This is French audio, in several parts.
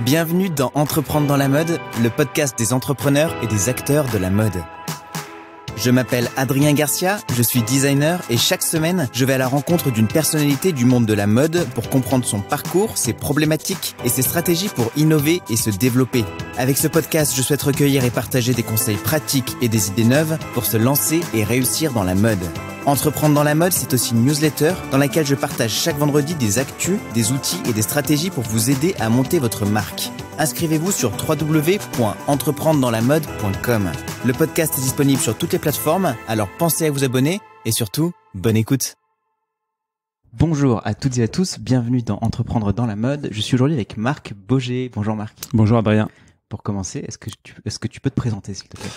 Bienvenue dans Entreprendre dans la mode, le podcast des entrepreneurs et des acteurs de la mode. Je m'appelle Adrien Garcia, je suis designer et chaque semaine, je vais à la rencontre d'une personnalité du monde de la mode pour comprendre son parcours, ses problématiques et ses stratégies pour innover et se développer. Avec ce podcast, je souhaite recueillir et partager des conseils pratiques et des idées neuves pour se lancer et réussir dans la mode. Entreprendre dans la mode, c'est aussi une newsletter dans laquelle je partage chaque vendredi des actus, des outils et des stratégies pour vous aider à monter votre marque. Inscrivez-vous sur www.entreprendredanslamode.com. Le podcast est disponible sur toutes les plateformes, alors pensez à vous abonner et surtout, bonne écoute. Bonjour à toutes et à tous, bienvenue dans Entreprendre dans la mode. Je suis aujourd'hui avec Marc Boger. Bonjour Marc. Bonjour Adrien. Pour commencer, est-ce que, est-ce que tu peux te présenter s'il te plaît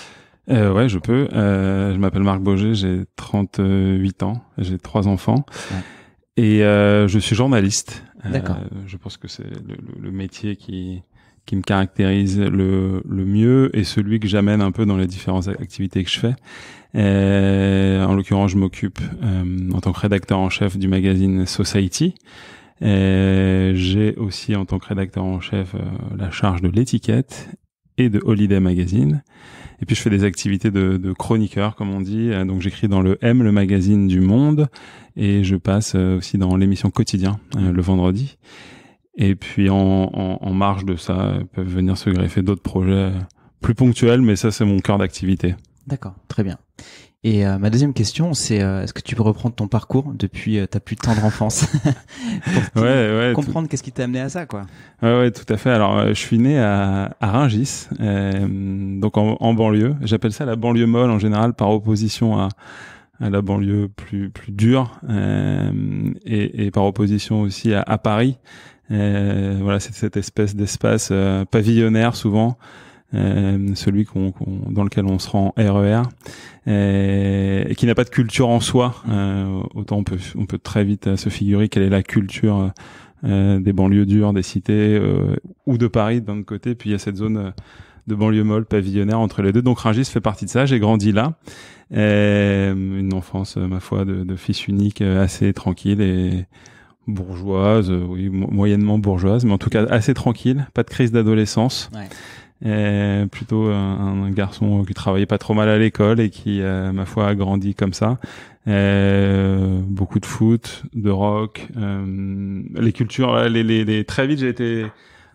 euh, Ouais, je peux. Euh, je m'appelle Marc Boger, j'ai 38 ans, j'ai trois enfants et euh, je suis journaliste. Euh, je pense que c'est le, métier qui qui me caractérise le, le mieux et celui que j'amène un peu dans les différentes activités que je fais. Euh, en l'occurrence, je m'occupe euh, en tant que rédacteur en chef du magazine Society. J'ai aussi en tant que rédacteur en chef la charge de l'étiquette et de Holiday Magazine. Et puis je fais des activités de, chroniqueur, comme on dit. Euh, donc j'écris dans le M, le magazine du Monde, et je passe euh, aussi dans l'émission quotidien euh, le vendredi. Et puis en, en marge de ça, peuvent venir se greffer d'autres projets plus ponctuels, mais ça c'est mon cœur d'activité. D'accord, très bien. Et euh, ma deuxième question, c'est euh, est-ce que tu peux reprendre ton parcours depuis euh, ta plus tendre enfance pour comprendre qu'est-ce qui t'a amené à ça, quoi. Ouais, ouais, tout à fait. Alors, euh, je suis né à, à Ringis, donc en, en banlieue. J'appelle ça la banlieue molle en général, par opposition à, à la banlieue plus plus dure et, et, par opposition aussi à, à Paris. voilà, c'est cette espèce d'espace pavillonnaire souvent. Euh, celui dans lequel on se rend RER, e euh, et qui n'a pas de culture en soi. Euh, autant on peut, on peut très vite se figurer quelle est la culture. Euh, des banlieues dures, des cités euh, ou de Paris d'un côté, puis il y a cette zone de banlieue molle, pavillonnaire entre les deux. Donc Rungis fait partie de ça, j'ai grandi là. une enfance, ma foi, de, de fils unique, assez tranquille et bourgeoise, oui, moyennement bourgeoise, mais en tout cas assez tranquille, pas de crise d'adolescence. Ouais. Et euh, plutôt un, garçon qui travaillait pas trop mal à l'école et qui, euh, ma foi, a grandi comme ça. Euh, beaucoup de foot, de rock, euh, les cultures. Les, les, les... Très vite, j'ai été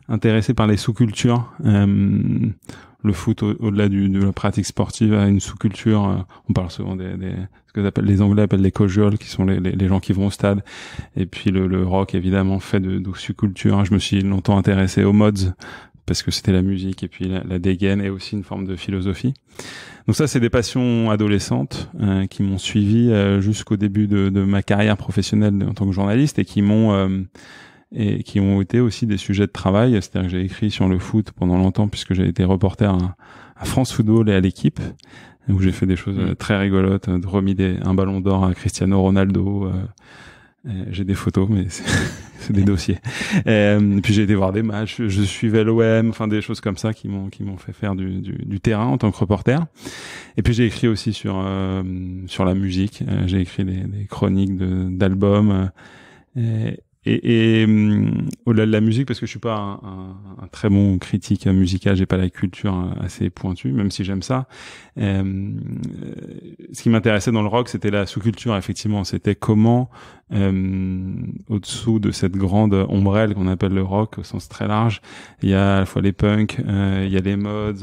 intéressé par les sous-cultures. le foot, au- delà de la pratique sportive, a une sous-culture. on parle souvent des, des ce que les Anglais appellent les cojols qui sont les, les, gens qui vont au stade. Et puis le, le rock, évidemment, fait de, de sous-culture. Je me suis longtemps intéressé aux mods, parce que c'était la musique et puis la, dégaine est aussi une forme de philosophie. Donc ça, c'est des passions adolescentes euh, qui m'ont suivi euh, jusqu'au début de, de, ma carrière professionnelle en tant que journaliste et qui m'ont euh, et qui ont été aussi des sujets de travail. C'est-à-dire que j'ai écrit sur le foot pendant longtemps puisque j'ai été reporter à, France Football et à l'équipe où j'ai fait des choses mmh. très rigolotes, remis des, un ballon d'or à Cristiano Ronaldo. Euh, j'ai des photos, mais c'est des dossiers. Euh, puis j'ai été voir des matchs, je suivais l'OM, enfin des choses comme ça qui m'ont qui m'ont fait faire du, du, du, terrain en tant que reporter. Et puis j'ai écrit aussi sur euh, sur la musique. j'ai écrit des, des chroniques d'albums. Et, et euh, au-delà de la musique, parce que je suis pas un, un, un très bon critique musical, j'ai pas la culture euh, assez pointue, même si j'aime ça. Euh, euh, ce qui m'intéressait dans le rock, c'était la sous-culture, effectivement. C'était comment, euh, au-dessous de cette grande ombrelle qu'on appelle le rock au sens très large, il y a à la fois les punks, il y a les mods,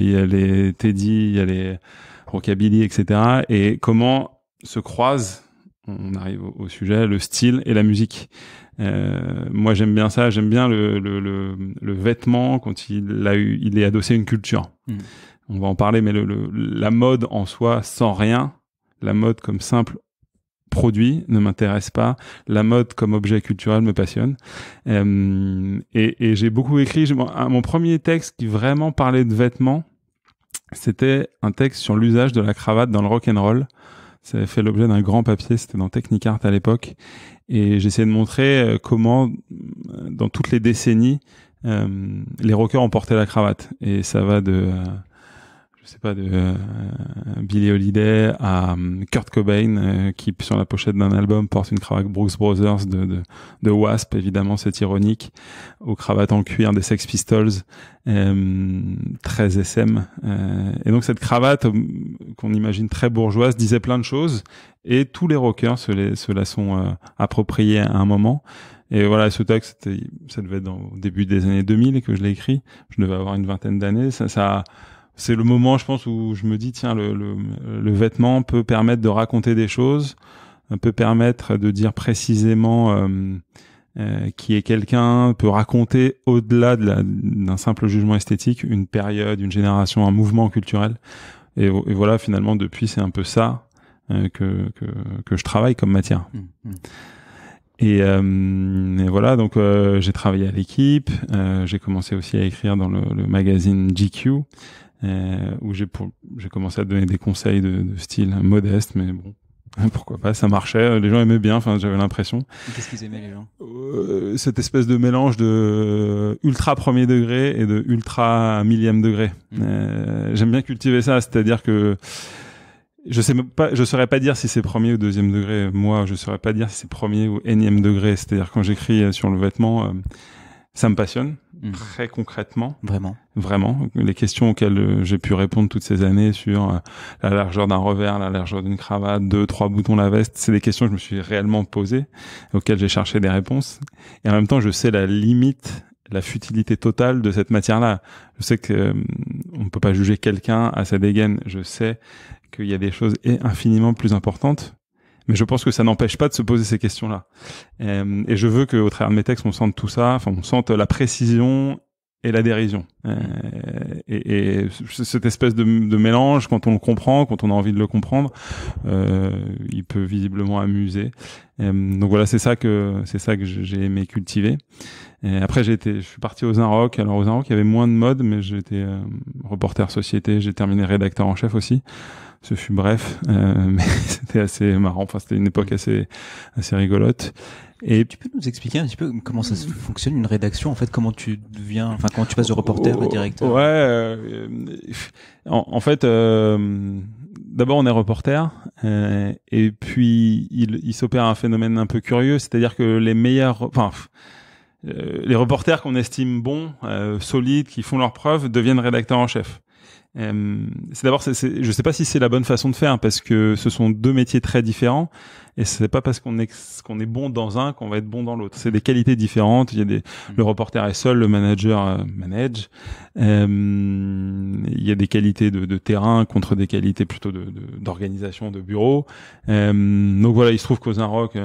il y a les teddy, il y a les rockabilly, etc. Et comment se croisent on arrive au, sujet, le style et la musique. Euh, moi, j'aime bien ça. J'aime bien le, vêtement quand il a eu, il est adossé à une culture. Hmm. On va en parler, mais la mode en soi, sans rien, la mode comme simple produit ne m'intéresse pas. La mode comme objet culturel me passionne. Euh, et, j'ai beaucoup écrit. Mon, mon premier texte qui vraiment parlait de vêtements, c'était un texte sur l'usage de la cravate dans le rock and roll ça avait fait l'objet d'un grand papier, c'était dans Technicart à l'époque. Et j'essayais de montrer euh, comment, euh, dans toutes les décennies, euh, les rockers ont porté la cravate. Et ça va de je sais pas, de euh, Billy Holiday à hum, Kurt Cobain, euh, qui sur la pochette d'un album porte une cravate Brooks Brothers de, de, de Wasp, évidemment c'est ironique, aux cravates en cuir des Sex Pistols, euh, très SM. Euh, et donc cette cravate hum, qu'on imagine très bourgeoise disait plein de choses, et tous les rockers se, se la sont euh, appropriés à un moment. Et voilà, ce texte, ça devait être dans, au début des années 2000 que je l'ai écrit. Je devais avoir une vingtaine d'années. Ça, ça, c'est le moment, je pense, où je me dis tiens, le, le, le vêtement peut permettre de raconter des choses, euh, peut permettre de dire précisément euh, euh, qui est quelqu'un, peut raconter au-delà d'un simple jugement esthétique une période, une génération, un mouvement culturel. Et, voilà, finalement, depuis, c'est un peu ça euh, que, que, que, je travaille comme matière. Mmh, mmh. Et, euh, et, voilà, donc j'ai travaillé à l'équipe, j'ai commencé aussi à écrire dans le, le magazine GQ, euh, où j'ai j'ai commencé à donner des conseils de, de style modeste, mais bon, pourquoi pas, ça marchait, les gens aimaient bien, enfin j'avais l'impression. Qu'est-ce qu'ils aimaient les gens euh, Cette espèce de mélange de euh, ultra premier degré et de ultra millième degré. Mmh. Euh, j'aime bien cultiver ça, c'est-à-dire que je sais pas, je saurais pas dire si c'est premier ou deuxième degré. Moi, je saurais pas dire si c'est premier ou énième degré. C'est-à-dire quand j'écris sur le vêtement, ça me passionne. Mhm. très concrètement. Vraiment. Vraiment. Les questions auxquelles euh, j'ai pu répondre toutes ces années sur euh, la largeur d'un revers, la largeur d'une cravate, deux, trois boutons la veste, c'est des questions que je me suis réellement posées, auxquelles j'ai cherché des réponses. Et en même temps, je sais la limite la futilité totale de cette matière-là. Je sais que euh, on ne peut pas juger quelqu'un à sa dégaine. Je sais qu'il y a des choses infiniment plus importantes mais je pense que ça n'empêche pas de se poser ces questions-là. Euh, et, je veux qu'au travers de mes textes, on sente tout ça, enfin, on sente la précision et la dérision. Euh, et, cette espèce de, mélange, quand on le comprend, quand on a envie de le comprendre, euh, il peut visiblement amuser. donc voilà, c'est ça que c'est ça que j'ai aimé cultiver. Et après, j'ai été, je suis parti aux Inrocks. Alors aux Inrocks, il y avait moins de mode, mais j'étais reporter société. J'ai terminé rédacteur en chef aussi ce fut bref, euh, mais c'était assez marrant. Enfin, c'était une époque mm. assez assez rigolote. Et tu peux nous expliquer un petit peu comment ça mm. fonctionne une rédaction en fait, comment tu deviens, enfin comment tu passes de reporter à oh, directeur. Ouais, euh, en, fait, euh, d'abord on est reporter et puis il, il s'opère un phénomène un peu curieux, c'est-à-dire que les meilleurs, enfin les reporters qu'on estime bons, solides, qui font leurs preuves, deviennent rédacteurs en chef. Euh, c'est d'abord, je ne sais pas si c'est la bonne façon de faire hein, parce que ce sont deux métiers très différents et c'est pas parce qu'on est qu'on est bon dans un qu'on va être bon dans l'autre. C'est des qualités différentes. Il y a des mm. le reporter est seul, le manager euh, manage. Euh, il y a des qualités de, de, terrain contre des qualités plutôt d'organisation de, d'organisation de bureau. Euh, donc voilà, il se trouve qu'aux Rock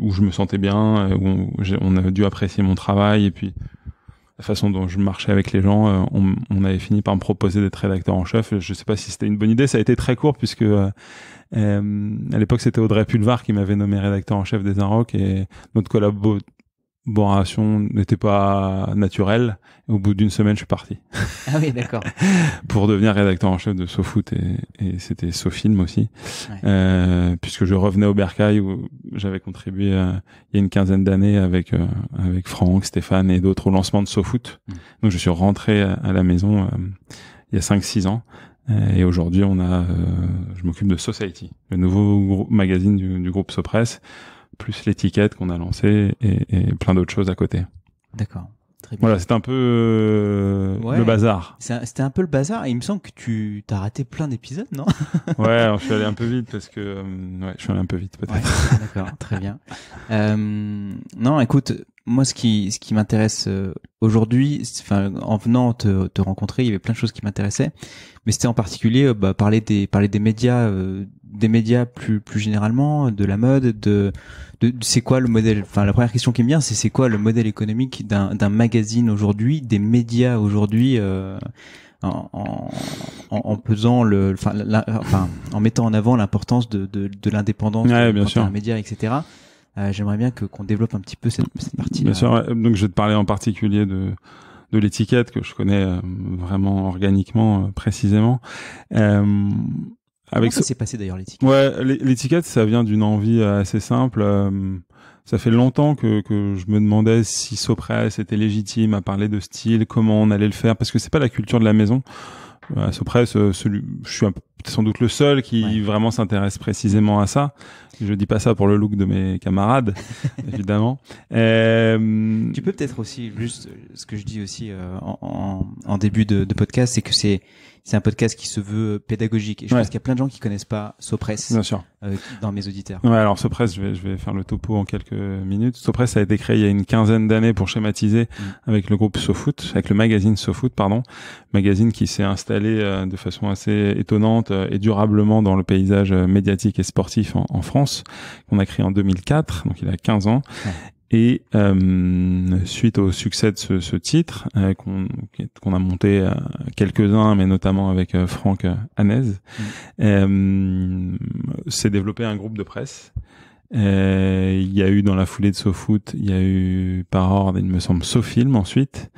où je me sentais bien, où on, on a dû apprécier mon travail et puis la façon dont je marchais avec les gens, euh, on, on, avait fini par me proposer d'être rédacteur en chef. Je sais pas si c'était une bonne idée. Ça a été très court puisque euh, euh, à l'époque c'était Audrey Pulvar qui m'avait nommé rédacteur en chef des Inrocks et notre collabo relation n'était pas naturelle. Au bout d'une semaine, je suis parti. Ah oui, d'accord. pour devenir rédacteur en chef de SoFoot et, et c'était SoFilm aussi, euh, puisque je revenais au Bercail où j'avais contribué euh, il y a une quinzaine d'années avec euh, avec Franck, Stéphane et d'autres au lancement de SoFoot. Mm. Donc je suis rentré à, la maison euh, il y a 5-6 ans. Et aujourd'hui, on a, je m'occupe de Society, le nouveau magazine du, du groupe Sopress, plus l'étiquette qu'on a lancée et, plein d'autres choses à côté. D'accord. Voilà, c'était un peu euh, le bazar. C'était un peu le bazar et il me semble que tu t'as raté plein d'épisodes, non Ouais, je suis allé un peu vite parce que euh, ouais, je suis allé un peu vite peut-être. D'accord, très bien. Euh, non, écoute, moi ce qui ce qui m'intéresse aujourd'hui, enfin en venant te, rencontrer, il y avait plein de choses qui m'intéressaient, mais c'était en particulier bah, parler des parler des médias des médias plus plus généralement, de la mode, de, de, c'est quoi le modèle Enfin, la première question qui me vient, c'est c'est quoi le modèle économique d'un d'un magazine aujourd'hui, des médias aujourd'hui euh, en, pesant le, enfin, en mettant en avant l'importance de, de, de l'indépendance des bien sûr. etc. Euh, j'aimerais bien que qu'on développe un petit peu cette, cette partie. Bien sûr. Donc, je vais te parler en particulier de de l'étiquette que je connais euh, vraiment organiquement, précisément. Euh, avec ça s'est passé d'ailleurs l'étiquette Ouais, l'étiquette, ça vient d'une envie euh, assez simple. Euh, ça fait longtemps que, que je me demandais si Sopress était légitime à parler de style, comment on allait le faire, parce que c'est pas la culture de la maison. Soprès euh, Sopress, celui, je suis sans doute le seul qui vraiment s'intéresse précisément à ça. Je dis pas ça pour le look de mes camarades, évidemment. Tu peux peut-être aussi, juste ce que je dis aussi en, début de podcast, c'est que c'est c'est un podcast qui se veut pédagogique. Et je pense qu'il y a plein de gens qui connaissent pas Sopress. Bien sûr. Euh, dans mes auditeurs. Ouais, alors Sopress, je vais, je vais faire le topo en quelques minutes. Sopress a été créé il y a une quinzaine d'années pour schématiser mm. avec le groupe SoFoot, avec le magazine SoFoot, pardon, magazine qui s'est installé euh, de façon assez étonnante euh, et durablement dans le paysage médiatique et sportif en, France, qu'on a créé en 2004, donc il a 15 ans. Et euh, suite au succès de ce, titre, euh, qu'on a monté euh, quelques-uns, mais notamment avec Franck Hanez, mm. s'est développé un groupe de presse. Il y a eu dans la foulée de SoFoot, il y a eu par ordre, il me semble, SoFilm ensuite.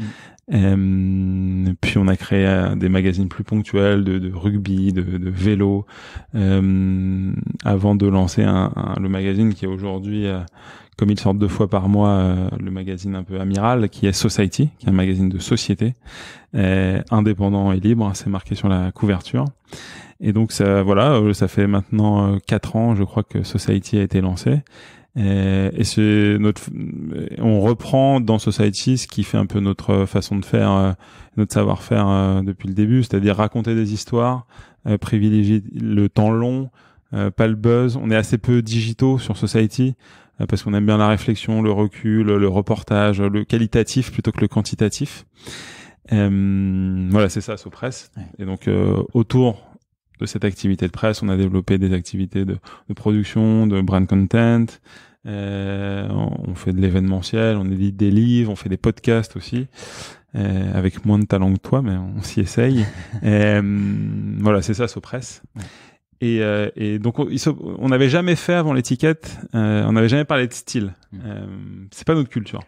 Mm. puis on a créé des magazines plus ponctuels de, rugby, de, de vélo, avant de lancer le magazine qui est aujourd'hui comme ils sortent deux fois par mois euh, le magazine un peu amiral qui est Society, qui est un magazine de société euh, indépendant et libre, hein, c'est marqué sur la couverture. Et donc ça, voilà, euh, ça fait maintenant euh, quatre ans, je crois que Society a été lancé. Et, c'est notre, on reprend dans Society ce qui fait un peu notre façon de faire, notre savoir-faire depuis le début, c'est-à-dire raconter des histoires, privilégier le temps long, pas le buzz. On est assez peu digitaux sur Society. Euh, parce qu'on aime bien la réflexion, le recul, le reportage, le qualitatif plutôt que le quantitatif. Euh, voilà, c'est ça, Sopress. Et donc euh, autour de cette activité de presse, on a développé des activités de, production, de brand content. Euh, on fait de l'événementiel, on édite des livres, on fait des podcasts aussi, euh, avec moins de talent que toi, mais on s'y essaye. euh, voilà, c'est ça, Sopress. Et, euh, et, donc on n'avait jamais fait avant l'étiquette, euh, on n'avait jamais parlé de style. Mm. Euh, c'est pas notre culture.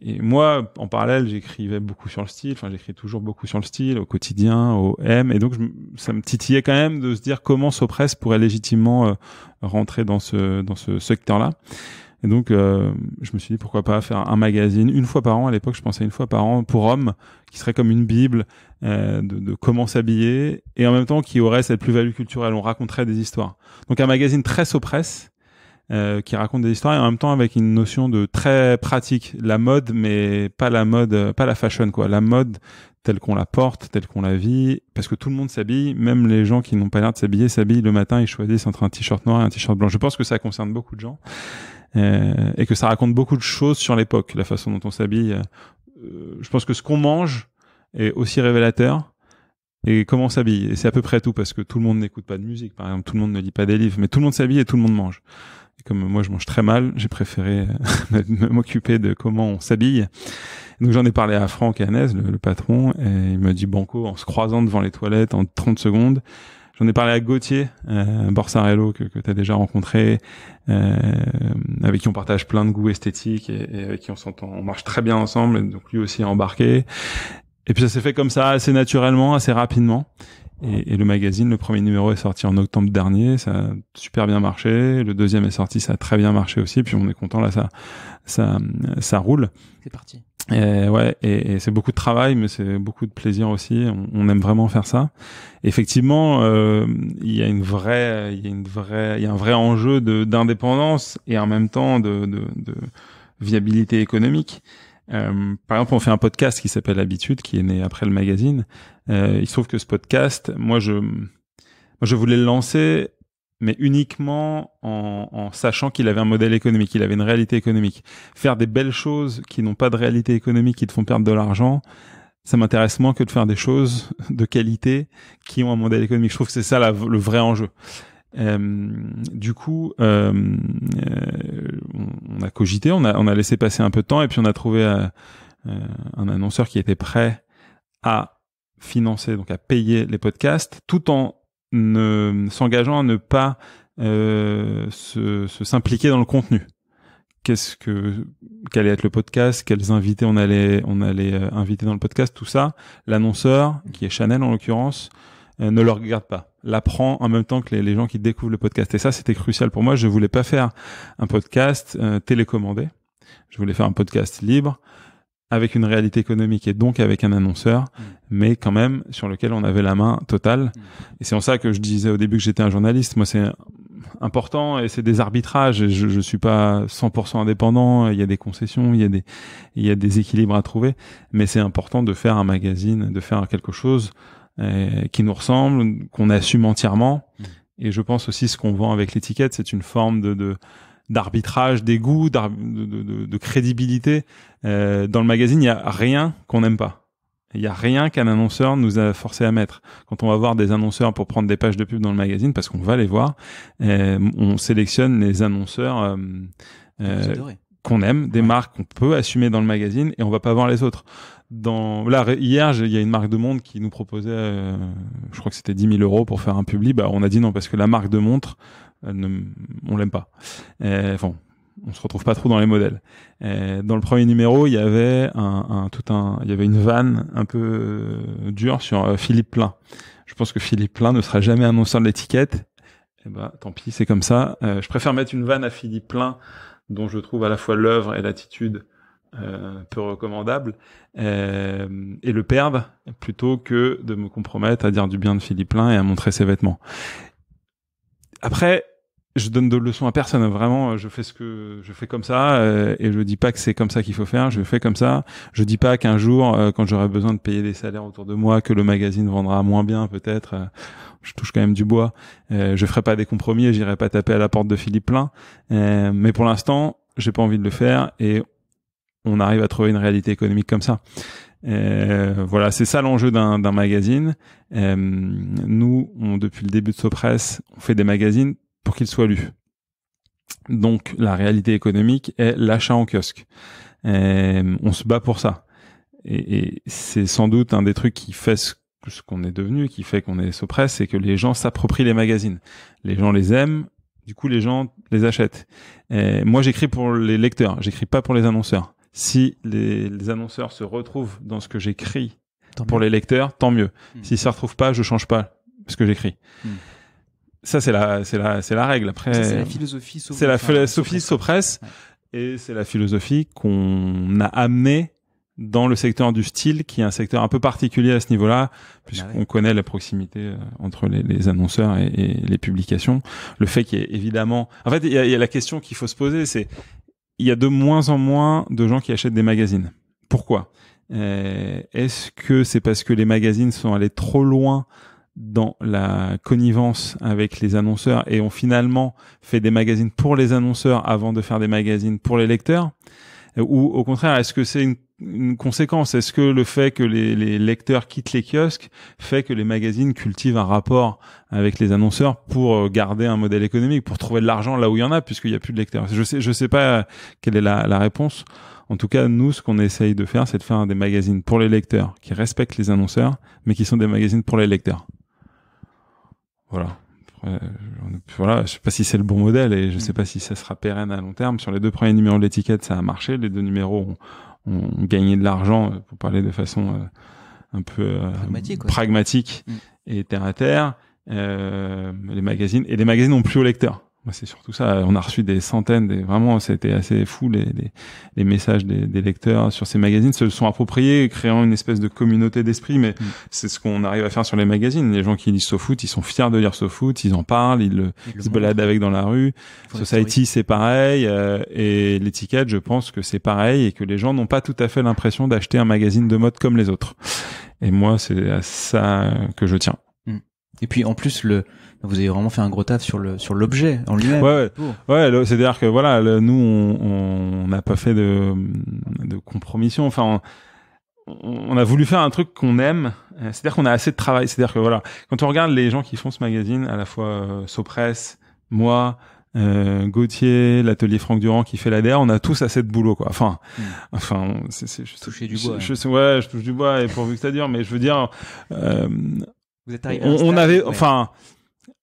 Et, moi, en parallèle, j'écrivais beaucoup sur le style. Enfin, j'écris toujours beaucoup sur le style au quotidien, au M. Et donc ça me titillait quand même de se dire comment Sopress pourrait légitimement euh, rentrer dans ce dans ce secteur-là. Et donc, euh, je me suis dit pourquoi pas faire un magazine une fois par an. À l'époque, je pensais une fois par an pour hommes, qui serait comme une bible euh, de, de, comment s'habiller et en même temps qui aurait cette plus-value culturelle. On raconterait des histoires. Donc, un magazine très sopresse euh, qui raconte des histoires et en même temps avec une notion de très pratique, la mode, mais pas la mode, euh, pas la fashion quoi, la mode telle qu'on la porte, telle qu'on la vit, parce que tout le monde s'habille, même les gens qui n'ont pas l'air de s'habiller s'habillent le matin, et choisissent entre un t-shirt noir et un t-shirt blanc. Je pense que ça concerne beaucoup de gens. Euh, et que ça raconte beaucoup de choses sur l'époque, la façon dont on s'habille. Euh, je pense que ce qu'on mange est aussi révélateur et comment on s'habille. Et c'est à peu près tout parce que tout le monde n'écoute pas de musique, par exemple, tout le monde ne lit pas des livres, mais tout le monde s'habille et tout le monde mange. Et comme moi je mange très mal, j'ai préféré euh, m'occuper de comment on s'habille. Donc j'en ai parlé à Franck et à le, le patron, et il m'a dit banco en se croisant devant les toilettes en 30 secondes on ai parlé à Gauthier euh, Borsarello que, que tu as déjà rencontré, euh, avec qui on partage plein de goûts esthétiques et, avec qui on s'entend, on marche très bien ensemble. donc lui aussi embarqué. Et puis ça s'est fait comme ça, assez naturellement, assez rapidement. Et, le magazine, le premier numéro est sorti en octobre dernier, ça a super bien marché. Le deuxième est sorti, ça a très bien marché aussi. Puis on est content là, ça, ça, ça roule. C'est parti. Et ouais, et, c'est beaucoup de travail, mais c'est beaucoup de plaisir aussi. On, aime vraiment faire ça. Effectivement, euh, il y a une vraie, il y a une vraie, il y a un vrai enjeu d'indépendance et en même temps de, de, viabilité économique. Euh, par exemple, on fait un podcast qui s'appelle Habitude, qui est né après le magazine. Euh, il se trouve que ce podcast, moi je, moi je voulais le lancer mais uniquement en, en sachant qu'il avait un modèle économique, qu'il avait une réalité économique. Faire des belles choses qui n'ont pas de réalité économique, qui te font perdre de l'argent, ça m'intéresse moins que de faire des choses de qualité qui ont un modèle économique. Je trouve que c'est ça le vrai enjeu. Euh, du coup, euh, euh on a cogité, on a, on a laissé passer un peu de temps et puis on a trouvé euh, euh, un annonceur qui était prêt à financer, donc à payer les podcasts, tout en ne s'engageant à ne pas euh, se s'impliquer dans le contenu. Qu'est-ce que qu'allait être le podcast, quels invités on allait on allait euh, inviter dans le podcast, tout ça, l'annonceur qui est Chanel en l'occurrence euh, ne le regarde pas, l'apprend en même temps que les, les, gens qui découvrent le podcast. Et ça, c'était crucial pour moi. Je voulais pas faire un podcast télécommandé. Je voulais faire un podcast libre avec une réalité économique et donc avec un annonceur, mm. mais quand même sur lequel on avait la main totale. Mm. Et c'est en ça que je disais au début que j'étais un journaliste. Moi, c'est important et c'est des arbitrages. Je, je suis pas 100% indépendant. Il y a des concessions, il y a des, il y a des équilibres à trouver. Mais c'est important de faire un magazine, de faire quelque chose euh, qui nous ressemble, qu'on assume entièrement. Mm. Et je pense aussi ce qu'on vend avec l'étiquette, c'est une forme de, de d'arbitrage, d'égout, de, de, crédibilité. Euh, dans le magazine, il n'y a rien qu'on n'aime pas. Il n'y a rien qu'un annonceur nous a forcé à mettre. Quand on va voir des annonceurs pour prendre des pages de pub dans le magazine, parce qu'on va les voir, euh, on sélectionne les annonceurs euh, qu'on aime, des marques qu'on peut assumer dans le magazine, et on va pas voir les autres. Dans hier, il y a une marque de Monde qui nous proposait, je crois que c'était 10 000 euros pour faire un publi. Bah, on a dit non parce que la marque de montre euh, ne, on l'aime pas. Euh, enfin, on se retrouve pas trop dans les modèles. Euh, dans le premier numéro, il y avait un, un, tout un, il y avait une vanne un peu dure sur Philippe Plein. Je pense que Philippe Plein ne sera jamais annonceur de l'étiquette. Eh ben, tant pis, c'est comme ça. je préfère mettre une vanne à Philippe Plein, dont je trouve à la fois l'œuvre et l'attitude euh, peu recommandable, euh, et le perdre plutôt que de me compromettre à dire du bien de Philippe Plein et à montrer ses vêtements. Après, je donne de leçons à personne. Hein. Vraiment, euh, je fais ce que je fais comme ça euh, et je dis pas que c'est comme ça qu'il faut faire. Je fais comme ça. Je dis pas qu'un jour, euh, quand j'aurai besoin de payer des salaires autour de moi, que le magazine vendra moins bien, peut-être. je touche quand même du bois. je ferai pas des compromis et j'irai pas taper à la porte de Philippe Plein. mais pour l'instant, j'ai pas envie de le faire et on arrive à trouver une réalité économique comme ça. Euh, voilà, c'est ça l'enjeu d'un, d'un magazine. Euh, nous, on, depuis le début de Sopress, on fait des magazines pour qu'ils soient lus. Donc, la réalité économique est l'achat en kiosque. Euh, on se bat pour ça. Et, c'est sans doute un des trucs qui fait ce, qu'on est devenu, qui fait qu'on est Sopress, c'est que les gens s'approprient les magazines. Les gens les aiment, du coup les gens les achètent. Euh, moi j'écris pour les lecteurs, j'écris pas pour les annonceurs. Si les, annonceurs se retrouvent dans ce que j'écris pour les lecteurs, tant mieux. Hmm. S'ils se retrouvent pas, je change pas ce que j'écris. Hmm. Ça, c'est la, c'est la, c'est la règle. Après, c'est la philosophie. C'est la philosophie Et c'est la philosophie qu'on a amenée dans le secteur du style, qui est un secteur un peu particulier à ce niveau-là, puisqu'on bah connaît la proximité euh, entre les, annonceurs et, les publications. Le fait qu'il y ait évidemment, en fait, il y, a la question qu'il faut se poser, c'est il y a de moins en moins de gens qui achètent des magazines. Pourquoi euh, Est-ce que c'est parce que les magazines sont allés trop loin dans la connivence avec les annonceurs et ont finalement fait des magazines pour les annonceurs avant de faire des magazines pour les lecteurs euh, Ou au contraire, est-ce que c'est une une conséquence Est-ce que le fait que les, les, lecteurs quittent les kiosques fait que les magazines cultivent un rapport avec les annonceurs pour euh, garder un modèle économique, pour trouver de l'argent là où il y en a, puisqu'il n'y a plus de lecteurs Je sais, je sais pas quelle est la, la réponse. En tout cas, nous, ce qu'on essaye de faire, c'est de faire des magazines pour les lecteurs qui respectent les annonceurs, mais qui sont des magazines pour les lecteurs. Voilà. Voilà, je sais pas si c'est le bon modèle et je mm. sais pas si ça sera pérenne à long terme. Sur les deux premiers numéros de l'étiquette, ça a marché. Les deux numéros ont, ont gagné de l'argent, euh, pour parler de façon euh, un peu euh, pragmatique, mm. et terre à terre. les magazines et les magazines n'ont plus au lecteur c'est surtout ça. On a reçu des centaines, des, vraiment, c'était assez fou les, les, messages des, lecteurs sur ces magazines. Se sont appropriés, créant une espèce de communauté d'esprit. Mais mm. c'est ce qu'on arrive à faire sur les magazines. Les gens qui lisent SoFoot, ils sont fiers de lire SoFoot, ils en parlent, ils, se baladent avec dans la rue. Society, c'est pareil. Euh, et l'étiquette, je pense que c'est pareil et que les gens n'ont pas tout à fait l'impression d'acheter un magazine de mode comme les autres. Et moi, c'est à ça que je tiens. Mm. Et puis en plus le vous avez vraiment fait un gros taf sur le sur l'objet en lui-même. Ouais, ouais. ouais c'est-à-dire que voilà, nous on n'a pas fait de de compromission. Enfin, on, on a voulu faire un truc qu'on aime. Euh, c'est-à-dire qu'on a assez de travail. C'est-à-dire que voilà, quand on regarde les gens qui font ce magazine, à la fois euh, Sopress, moi, euh, Gauthier, l'atelier Franck Durand qui fait l'ADR, on a tous assez de boulot quoi. Enfin, hmm. enfin, c'est je du bois. Je, ouais, je touche du bois et pourvu que ça dure, mais je veux dire, euh, vous êtes arrivé. On, avait, enfin,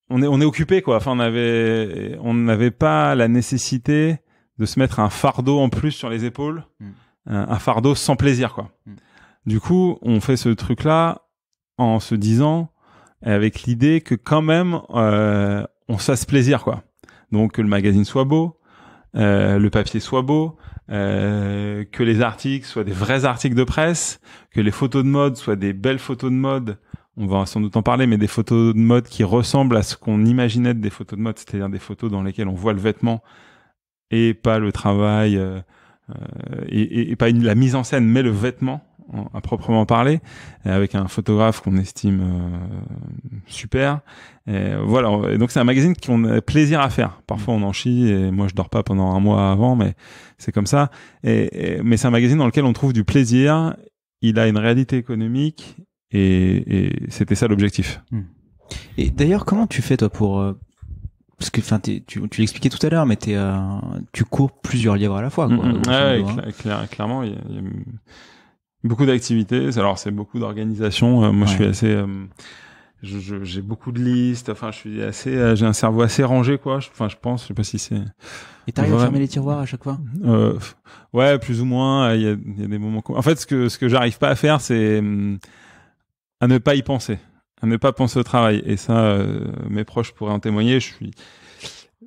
on est occupé quoi. Enfin, on on n'avait pas la nécessité de se mettre un fardeau en plus sur les épaules, mm. un, fardeau sans plaisir quoi. Mm. Du coup, on fait ce truc là en se disant avec l'idée que quand même euh, on se plaisir quoi. Donc que le magazine soit beau, euh, le papier soit beau, euh, que les articles soient des vrais articles de presse, que les photos de mode soient des belles photos de mode on va sans doute en parler, mais des photos de mode qui ressemblent à ce qu'on imaginait des photos de mode, c'est-à-dire des photos dans lesquelles on voit le vêtement et pas le travail, euh, euh, et, pas la mise en scène, mais le vêtement à proprement parler, avec un photographe qu'on estime euh, super. voilà, donc c'est un magazine qu'on a plaisir à faire. Parfois on en chie, et moi je dors pas pendant un mois avant, mais c'est comme ça. mais c'est un magazine dans lequel on trouve du plaisir il a une réalité économique et, c'était ça l'objectif. Hmm. Et d'ailleurs, comment tu fais toi pour euh, parce que enfin tu, tu l'expliquais tout à l'heure mais t'es euh, tu cours plusieurs livres à la fois hmm, hmm. ouais, hein. clairement il y, a beaucoup d'activités alors c'est beaucoup d'organisation euh, moi je suis assez j'ai beaucoup de listes enfin je suis assez j'ai un cerveau assez rangé quoi enfin je pense je sais pas si c'est et t'arrives à fermer les tiroirs à chaque fois ouais plus ou moins il y a, y a, des moments en fait ce que ce que j'arrive pas à faire c'est hum, à ne pas y penser, à ne pas penser au travail. Et ça, euh, mes proches pourraient en témoigner. Je suis,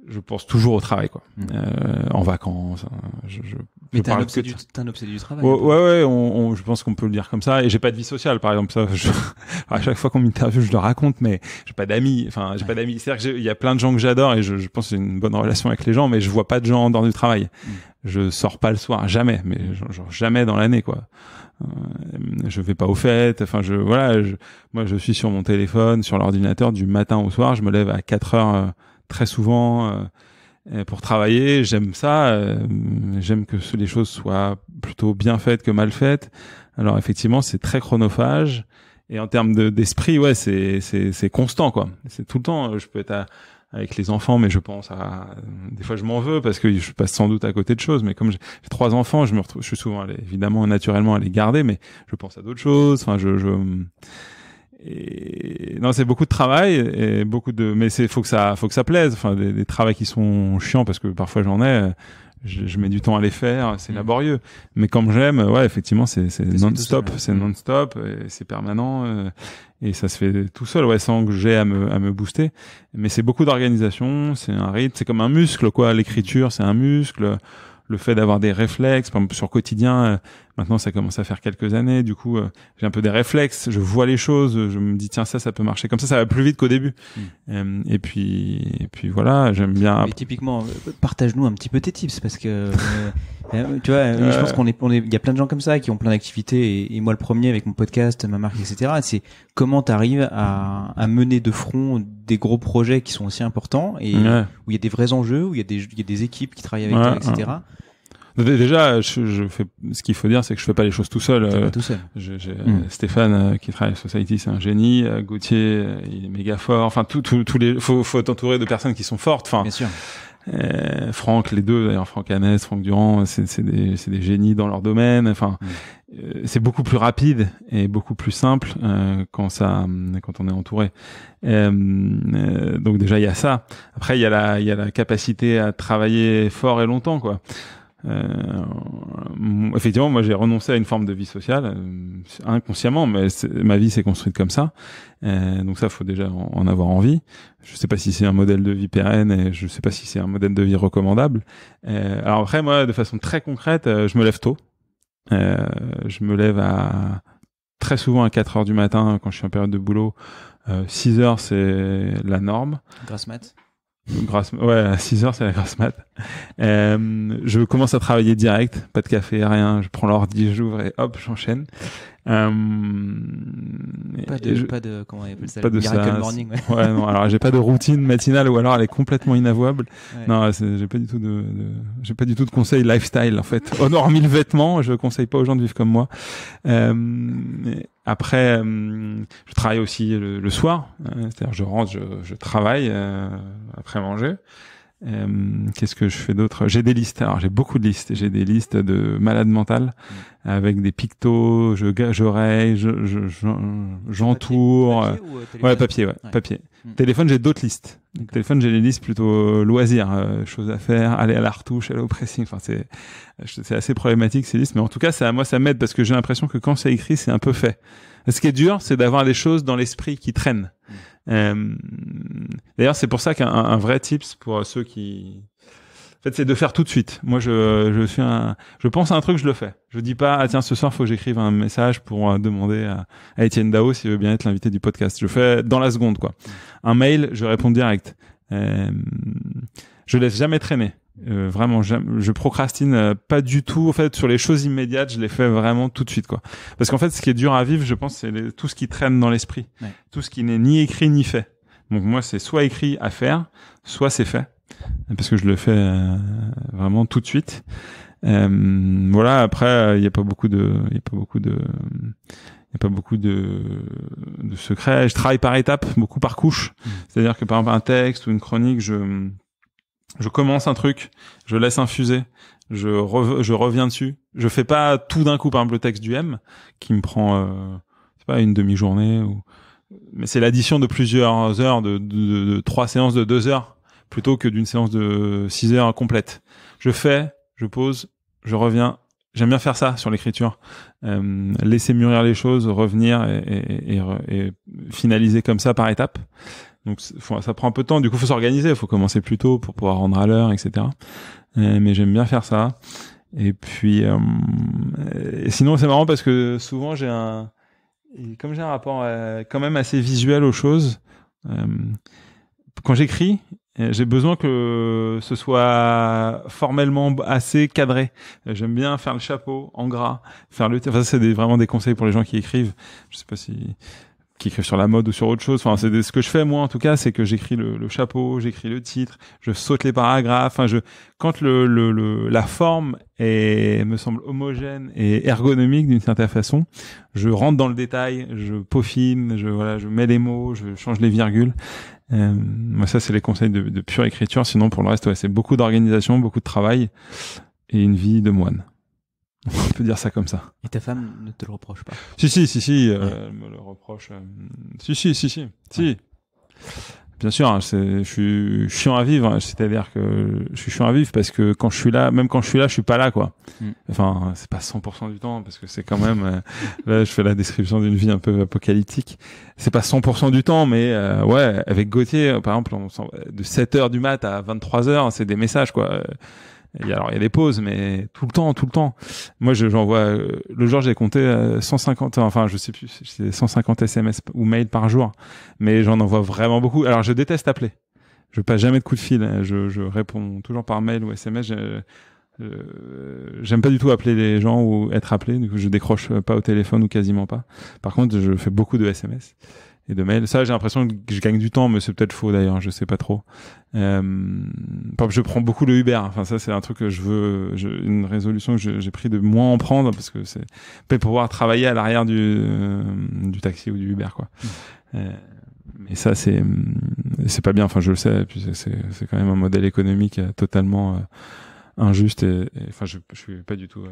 je pense toujours au travail, quoi. Mmh. Euh, en vacances, hein, je, je, Mais t'es un, obsédé du, un obsédé du travail. ouais, hein, ouais, on, je pense qu'on peut le dire comme ça. Et j'ai pas de vie sociale, par exemple. Ça, à chaque fois qu'on m'interviewe, je le raconte, mais j'ai pas d'amis. Enfin, j'ai pas d'amis. C'est-à-dire qu'il y a plein de gens que j'adore et je, je pense que j'ai une bonne relation avec les gens, mais je vois pas de gens dehors du travail. Mmh. Je sors pas le soir, jamais, mais genre, jamais dans l'année, quoi. Euh, je vais pas aux fêtes. Enfin, je voilà, je, moi je suis sur mon téléphone, sur l'ordinateur du matin au soir. Je me lève à 4 heures euh, très souvent euh, pour travailler. J'aime ça. J'aime que les choses soient plutôt bien faites que mal faites. Alors effectivement, c'est très chronophage. Et en termes d'esprit, ouais, c'est c'est constant quoi. C'est tout le temps. Je peux être à avec les enfants, mais je pense à des fois je m'en veux parce que je passe sans doute à côté de choses. Mais comme j'ai trois enfants, je me retrouve, je suis souvent évidemment naturellement à les garder, mais je pense à d'autres choses. Enfin, je, je... Et... non, c'est beaucoup de travail et beaucoup de, mais c'est faut que ça, faut que ça plaise. Enfin, des, des travaux qui sont chiants parce que parfois j'en ai je, je, mets du temps à les faire, c'est mm. laborieux. Mais comme j'aime, ouais, effectivement, c'est non-stop, c'est non-stop, c'est permanent euh, et ça se fait tout seul, ouais, sans que j'ai à me, à me booster. Mais c'est beaucoup d'organisation, c'est un rythme, c'est comme un muscle, quoi. L'écriture, c'est un muscle. Le fait d'avoir des réflexes, par exemple, sur quotidien, euh, Maintenant, ça commence à faire quelques années. Du coup, euh, j'ai un peu des réflexes. Je vois les choses. Je me dis tiens ça, ça peut marcher. Comme ça, ça va plus vite qu'au début. Mm. Euh, et, puis, et puis voilà, j'aime bien. typiquement, euh, partage-nous un petit peu tes tips parce que tu vois, je pense qu'on est, on est, il y a plein de gens comme ça qui ont plein d'activités et, moi le premier avec mon podcast, ma marque, etc. C'est comment t'arrives à, à mener de front des gros projets qui sont aussi importants et où il y a des vrais enjeux, où il y a des, il y a des équipes qui travaillent avec toi, etc. Déjà, je, fais, ce qu'il faut dire, c'est que je fais pas les choses tout seul. Euh, hmm. euh, Stéphane, euh, qui travaille à Society, c'est un génie. Gauthier, il est méga fort. Enfin, tous tout, tous les, faut, faut t'entourer de personnes qui sont fortes. Enfin, Bien sûr. Franck, les deux d'ailleurs, Franck Hannes Franck Durand, c'est des, des, génies dans leur domaine. Enfin, hmm. c'est beaucoup plus rapide et beaucoup plus simple quand ça, quand on est entouré. donc déjà il y a ça. Après il y a la, il y a la capacité à travailler fort et longtemps quoi. Euh, effectivement, moi j'ai renoncé à une forme de vie sociale euh, inconsciemment, mais ma vie s'est construite comme ça. Euh, donc ça, faut déjà en, avoir envie. Je sais pas si c'est un modèle de vie pérenne et je sais pas si c'est un modèle de vie recommandable. Euh, alors après, moi, de façon très concrète, je me lève tôt. je me lève à très souvent à 4 heures du matin quand je suis en période de boulot. 6 heures, c'est la norme. Grasse Grasse, ouais, 6 heures, c'est la grosse mat. Euh, je commence à travailler direct, pas de café, rien. Je prends l'ordi, j'ouvre et hop, j'enchaîne. Euh, pas, de, je... pas de, comment appelle ça, pas de morning. Ouais. alors j'ai pas de routine matinale ou alors elle est complètement inavouable. Non, j'ai pas du tout de, de j'ai pas du tout de conseils lifestyle en fait. Honore mille vêtements, je conseille pas aux gens de vivre comme moi. Euh... Après, euh, je travaille aussi le, soir, hein, c'est-à-dire je rentre, je, travaille euh, après manger. Euh, qu'est-ce que je fais d'autre J'ai des listes. Alors j'ai beaucoup de listes. J'ai des listes de malades mentales mm. avec des pictos. Je j'oreille, j'entoure. Je, je, j'entoure. Euh, euh, ouais, papier, ouais, mm. papier. Téléphone, j'ai d'autres listes. Téléphone, j'ai des listes plutôt loisirs, choses à faire, aller à la retouche, aller au pressing. Enfin, c'est c'est assez problématique ces listes, mais en tout cas, ça moi ça m'aide parce que j'ai l'impression que quand c'est écrit, c'est un peu fait. Ce qui est dur, c'est d'avoir les choses dans l'esprit qui traînent. Mm. Euh, d'ailleurs, c'est pour ça qu'un vrai tips pour ceux qui... En fait, c'est de faire tout de suite. Moi, je, je suis un... Je pense à un truc, je le fais. Je dis pas, ah tiens, ce soir, faut que j'écrive un message pour euh, demander à, à Étienne Dao s'il veut bien être l'invité du podcast. Je fais dans la seconde, quoi. Un mail, je réponds direct. Euh, je laisse jamais traîner. Euh, vraiment, je procrastine euh, pas du tout. En fait, sur les choses immédiates, je les fais vraiment tout de suite, quoi. Parce qu'en fait, ce qui est dur à vivre, je pense, c'est tout ce qui traîne dans l'esprit, tout ce qui n'est ni écrit ni fait. Donc moi, c'est soit écrit à faire, soit c'est fait, parce que je le fais euh, vraiment tout de suite. voilà. Après, il n'y a pas beaucoup de, il y a pas beaucoup de, il n'y a pas beaucoup de, de secrets. Je travaille par étapes, beaucoup par couche. Mmh. C'est-à-dire que par exemple un texte ou une chronique, je je commence un truc, je laisse infuser, je, je reviens dessus. Je fais pas tout d'un coup, par exemple, le texte du M, qui me prend, euh, pas, une demi-journée mais c'est l'addition de plusieurs heures, de, trois séances de deux heures, plutôt que d'une séance de six heures complète. Je fais, je pose, je reviens. J'aime bien faire ça sur l'écriture. Euh, laisser mûrir les choses, revenir et, et finaliser comme ça par étapes. Donc ça prend un peu de temps. Du coup, faut s'organiser. Faut commencer plus tôt pour pouvoir rendre à l'heure, etc. Euh, mais j'aime bien faire ça. Et puis, euh, sinon, c'est marrant parce que souvent j'ai un, comme j'ai un rapport euh, quand même assez visuel aux choses. Euh, quand j'écris, euh, j'ai besoin que ce soit formellement assez cadré. J'aime bien faire le chapeau en gras, faire le. ça c'est vraiment des conseils pour les gens qui écrivent. Je sais pas si qui écrivent sur la mode ou sur autre chose. Enfin, c'est ce que je fais moi en tout cas, c'est que j'écris le, chapeau, j'écris le titre, je saute les paragraphes. Enfin, je quand le, le, le la forme est me semble homogène et ergonomique d'une certaine façon, je rentre dans le détail, je peaufine, je voilà, je mets les mots, je change les virgules. Euh, moi, ça, c'est les conseils de, de, pure écriture. Sinon, pour le reste, ouais, c'est beaucoup d'organisation, beaucoup de travail et une vie de moine. On peut dire ça comme ça. Et ta femme ne te le reproche pas Si, si, si, si, elle me le reproche. si, si, si, si, si. Bien sûr, je suis chiant à vivre, c'est-à-dire que je suis chiant à vivre parce que quand je suis là, même quand je suis là, je suis pas là, quoi. Enfin, c'est pas 100% du temps parce que c'est quand même, là, je fais la description d'une vie un peu apocalyptique. C'est pas 100% du temps, mais ouais, avec Gauthier, par exemple, de 7 h du mat à 23 h c'est des messages, quoi. Et alors il y a des pauses, mais tout le temps, tout le temps. Moi, j'en euh, Le jour, j'ai compté 150, euh, enfin je sais plus, 150 SMS ou mails par jour, mais j'en envoie vraiment beaucoup. Alors je déteste appeler. Je passe jamais de coup de fil. Je, je réponds toujours par mail ou SMS. Euh, j'aime pas du tout appeler les gens ou être appelé, du coup je décroche pas au téléphone ou quasiment pas. Par contre, je fais beaucoup de SMS et de mails. Ça, j'ai l'impression que je gagne du temps, mais c'est peut-être faux d'ailleurs, je sais pas trop. Euh, je prends beaucoup le Uber. Hein. Enfin, ça, c'est un truc que je veux, une résolution que j'ai pris de moins en prendre parce que c'est pas pouvoir travailler à l'arrière du, euh, du taxi ou du Uber, quoi. Mmh. Euh, mais ça, c'est euh, c'est pas bien. Enfin, je le sais. puis c'est c'est quand même un modèle économique totalement injuste. Et, enfin, je, suis pas du tout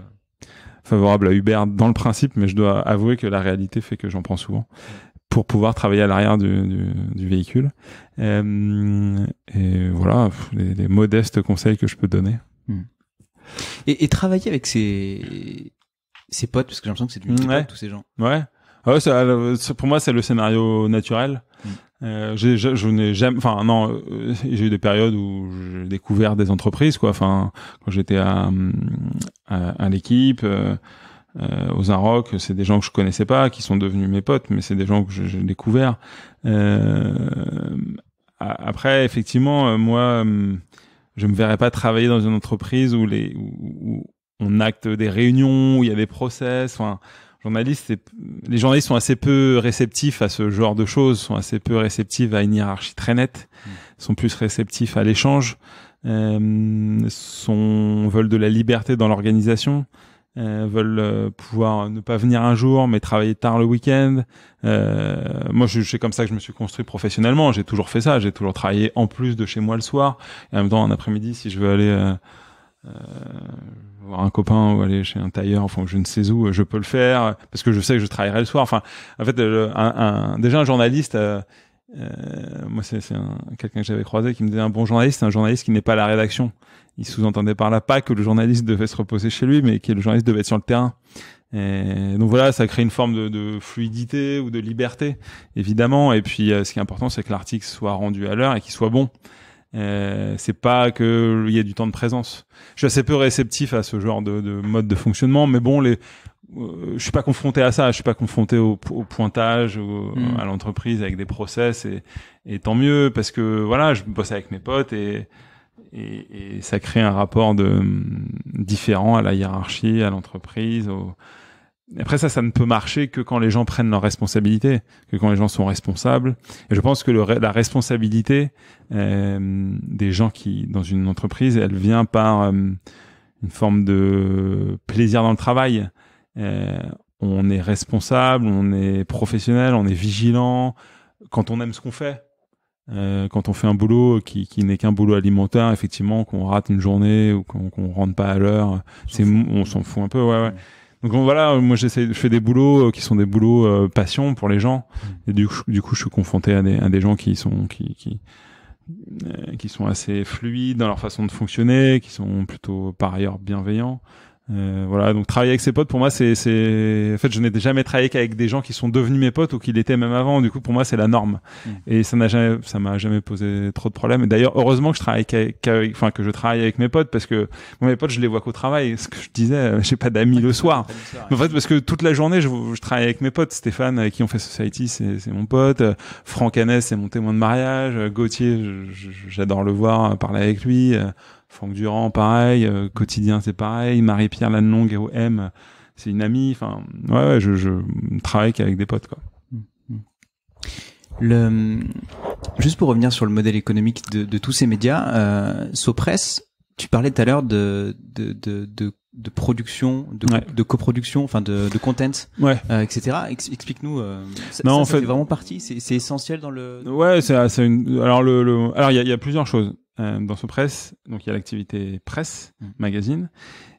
favorable à Uber dans le principe, mais je dois avouer que la réalité fait que j'en prends souvent pour pouvoir travailler à l'arrière du, du, du, véhicule. Euh, et voilà les, modestes conseils que je peux donner. Hmm. Et, et travailler avec ses, ses potes, parce que j'ai l'impression que c'est du ouais. tous ces gens. Ouais. Ah pour moi, c'est le scénario naturel. Hmm. Euh, j'ai, je, je n'ai jamais, enfin non, euh, j'ai eu des périodes où j'ai découvert des entreprises quoi. Enfin, quand j'étais à, à, l'équipe, euh, aux Arocs, c'est des gens que je connaissais pas, qui sont devenus mes potes, mais c'est des gens que j'ai découvert Euh, après, effectivement, euh, moi, hum, je me verrais pas travailler dans une entreprise où les où, on acte des réunions, où il y a des process. Enfin, les journalistes sont assez peu réceptifs à ce genre de choses, sont assez peu réceptifs à une hiérarchie très nette, mmh. sont plus réceptifs à l'échange, euh, sont veulent de la liberté dans l'organisation. Euh, veulent euh, pouvoir ne pas venir un jour, mais travailler tard le week-end. Euh, moi, je, c'est comme ça que je me suis construit professionnellement. J'ai toujours fait ça. J'ai toujours travaillé en plus de chez moi le soir. Et en même temps, un après-midi, si je veux aller voir un copain ou aller chez un tailleur, enfin je ne sais où, je peux le faire parce que je sais que je travaillerai le soir. Enfin, en fait, un, un, déjà un journaliste, euh, moi, c'est quelqu'un que j'avais croisé qui me disait un bon journaliste, c'est un journaliste qui n'est pas à la rédaction. Il sous-entendait par là pas que le journaliste devait se reposer chez lui, mais que le journaliste devait être sur le terrain. donc voilà, ça crée une forme de, de fluidité ou de liberté, évidemment. Et puis, euh, ce qui est important, c'est que l'article soit rendu à l'heure et qu'il soit bon. Euh, c'est pas que il y ait du temps de présence. Je suis assez peu réceptif à ce genre de, de mode de fonctionnement, mais bon, les, euh, je suis pas confronté à ça, je suis pas confronté au, pointage ou hmm. à l'entreprise avec des process et, et, tant mieux parce que voilà, je bosse avec mes potes et, et, et ça crée un rapport de différent à la hiérarchie, à l'entreprise. Au... Après ça, ça ne peut marcher que quand les gens prennent leurs responsabilités, que quand les gens sont responsables. Et je pense que le, la responsabilité euh, des gens qui dans une entreprise, elle vient par euh, une forme de plaisir dans le travail. Euh, on est responsable, on est professionnel, on est vigilant quand on aime ce qu'on fait. Euh, quand on fait un boulot qui, n'est qu'un boulot alimentaire, effectivement, qu'on rate une journée ou qu'on rentre pas à l'heure, c'est on s'en fout un peu, ouais, ouais. Donc voilà, moi j'essaie, je fais des boulots euh, qui sont des boulots passion pour les gens. Mm. Et du, coup, je suis confronté à des, des gens qui sont qui qui, qui sont assez fluides dans leur façon de fonctionner, qui sont plutôt par ailleurs bienveillants. Euh, voilà, donc travailler avec ses potes, pour moi, c'est, c'est, en fait, je n'ai jamais travaillé qu'avec des gens qui sont devenus mes potes ou qui l'étaient même avant. Du coup, pour moi, c'est la norme. Mm. Et ça n'a jamais, ça m'a jamais posé trop de problèmes. Et d'ailleurs, heureusement que je travaille qu'avec, enfin, que je travaille avec mes potes parce que mes potes, je les vois qu'au travail. Ce que je disais, euh, j'ai pas d'amis le soir. Mais en fait, parce que toute la journée, je, travaille avec mes potes. Stéphane, avec qui on fait Society, c'est, c'est mon pote. Franck Hannes, c'est mon témoin de mariage. Gauthier, j'adore le voir, euh, parler avec lui. Euh, Franck Durand, pareil. Euh, Quotidien, c'est pareil. Marie-Pierre Lannong et OM, c'est une amie. Enfin, ouais, ouais je, je travaille qu'avec des potes, quoi. Le... Juste pour revenir sur le modèle économique de, de tous ces médias, euh, Sopress, tu parlais tout à l'heure de, de, de, de, de production, de, coproduction, enfin de, de content, ouais. euh, etc. Explique-nous. Euh, ça, fait... vraiment partie. C'est essentiel dans le. Ouais, c'est une. Alors le, le... alors il y y a plusieurs choses. Euh, dans ce presse, donc il y a l'activité presse, mm. magazine.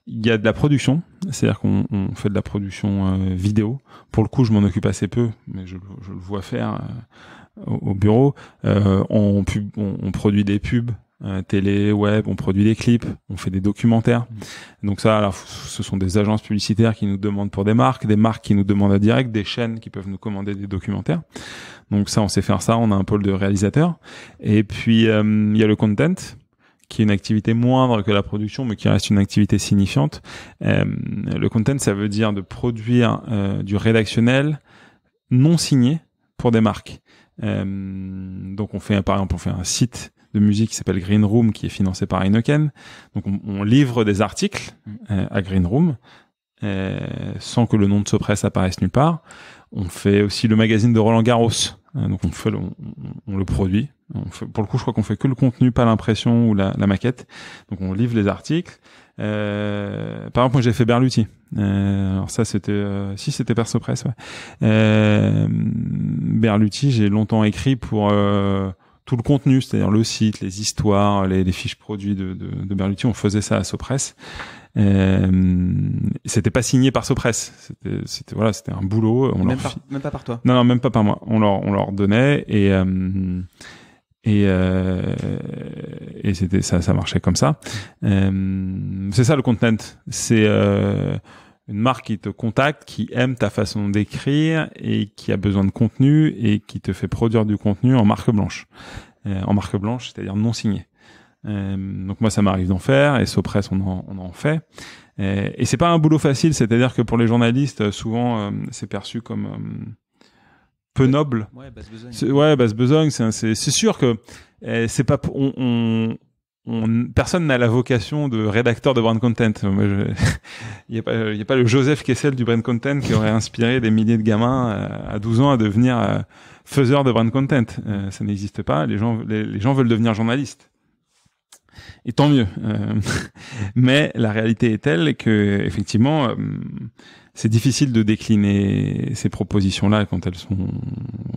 Il y a de la production, c'est-à-dire qu'on fait de la production euh, vidéo. Pour le coup, je m'en occupe assez peu, mais je, le vois faire euh, au, bureau. on, produit des pubs euh, télé, web, on produit des clips, on fait des documentaires. Mmh. Donc ça, alors, ce sont des agences publicitaires qui nous demandent pour des marques, des marques qui nous demandent à direct, des chaînes qui peuvent nous commander des documentaires. Donc ça, on sait faire ça, on a un pôle de réalisateurs. Et puis, euh, il y a le content qui est une activité moindre que la production, mais qui reste une activité signifiante. Euh, le content, ça veut dire de produire du rédactionnel non signé pour des marques. donc on fait, par exemple, on fait un site de musique qui s'appelle Green Room, qui est financé par Heineken. Donc on, livre des articles euh, à Green Room euh, sans que le nom de presse apparaisse nulle part. On fait aussi le magazine de Roland Garros. Euh, donc on, fait le, on, le produit. pour le coup, je crois qu'on fait que le contenu, pas l'impression ou la, maquette. Donc on livre les articles. par exemple, moi j'ai fait Berluti. Euh, alors ça, c'était si c'était Perso Press. Ouais. Berluti, j'ai longtemps écrit pour tout le contenu, c'est-à-dire le site, les histoires, les, les fiches produits de, de, de, Berluti, on faisait ça à Sopress. Euh, c'était pas signé par Sopress. C'était voilà, c'était un boulot. On même, même, pas par toi. Non, non, même pas par moi. On leur on leur donnait et euh, et, euh, et c'était ça ça marchait comme ça euh, c'est ça le content c'est euh, une marque qui te contacte, qui aime ta façon d'écrire et qui a besoin de contenu et qui te fait produire du contenu en marque blanche. Euh, en marque blanche, c'est-à-dire non signé. Euh, donc moi, ça m'arrive d'en faire et Sopress, on en, on en fait. Euh, et c'est pas un boulot facile, c'est-à-dire que pour les journalistes, souvent, euh, c'est perçu comme peu noble. Ouais, basse besogne. Ouais, C'est sûr que c'est pas on, on personne n'a la vocation de rédacteur de brand content. il n'y a, pas le Joseph Kessel du brand content qui aurait inspiré des milliers de gamins euh, à 12 ans à devenir euh, faiseur de brand content. Euh, ça n'existe pas. Les gens, les, gens veulent devenir journalistes. Et tant mieux. mais la réalité est telle que, effectivement, c'est difficile de décliner ces propositions-là quand elles sont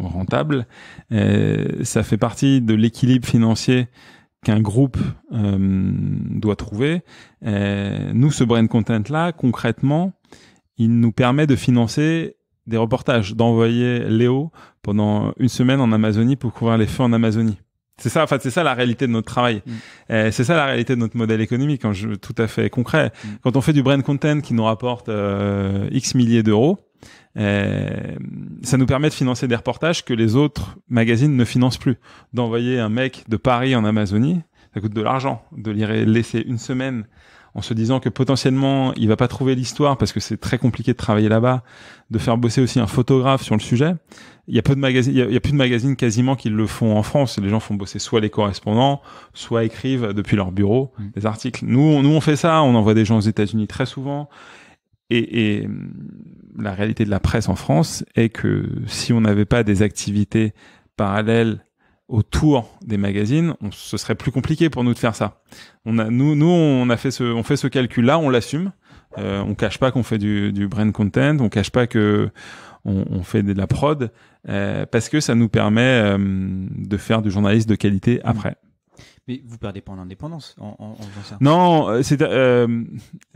rentables. ça fait partie de l'équilibre financier qu'un groupe euh, doit trouver. Euh, nous, ce brand content-là, concrètement, il nous permet de financer des reportages, d'envoyer Léo pendant une semaine en Amazonie pour couvrir les feux en Amazonie. C'est ça, fait, c'est ça la réalité de notre travail. Mm. Euh, c'est ça la réalité de notre modèle économique, quand hein, je, tout à fait concret. Mm. Quand on fait du brand content qui nous rapporte X milliers d'euros, euh, ça nous permet de financer des reportages que les autres magazines ne financent plus. D'envoyer un mec de Paris en Amazonie, ça coûte de l'argent de l'y laisser une semaine en se disant que potentiellement il va pas trouver l'histoire parce que c'est très compliqué de travailler là-bas, de faire bosser aussi un photographe sur le sujet. Il y a peu de magazines, il y a, plus de magazines quasiment qui le font en France. Les gens font bosser soit les correspondants, soit écrivent depuis leur bureau mmh. des articles. Nous, nous on fait ça, on envoie des gens aux États-Unis très souvent et, la réalité de la presse en France est que si on n'avait pas des activités parallèles autour des magazines, on, ce serait plus compliqué pour nous de faire ça. On a, nous, nous, on a fait ce, on fait ce calcul-là, on l'assume. Euh, on cache pas qu'on fait du, du brand content, on cache pas que on, on fait de la prod, euh, parce que ça nous permet euh, de faire du journalisme de qualité après. Mais vous perdez pas en indépendance en, faisant ça. Non, euh, euh,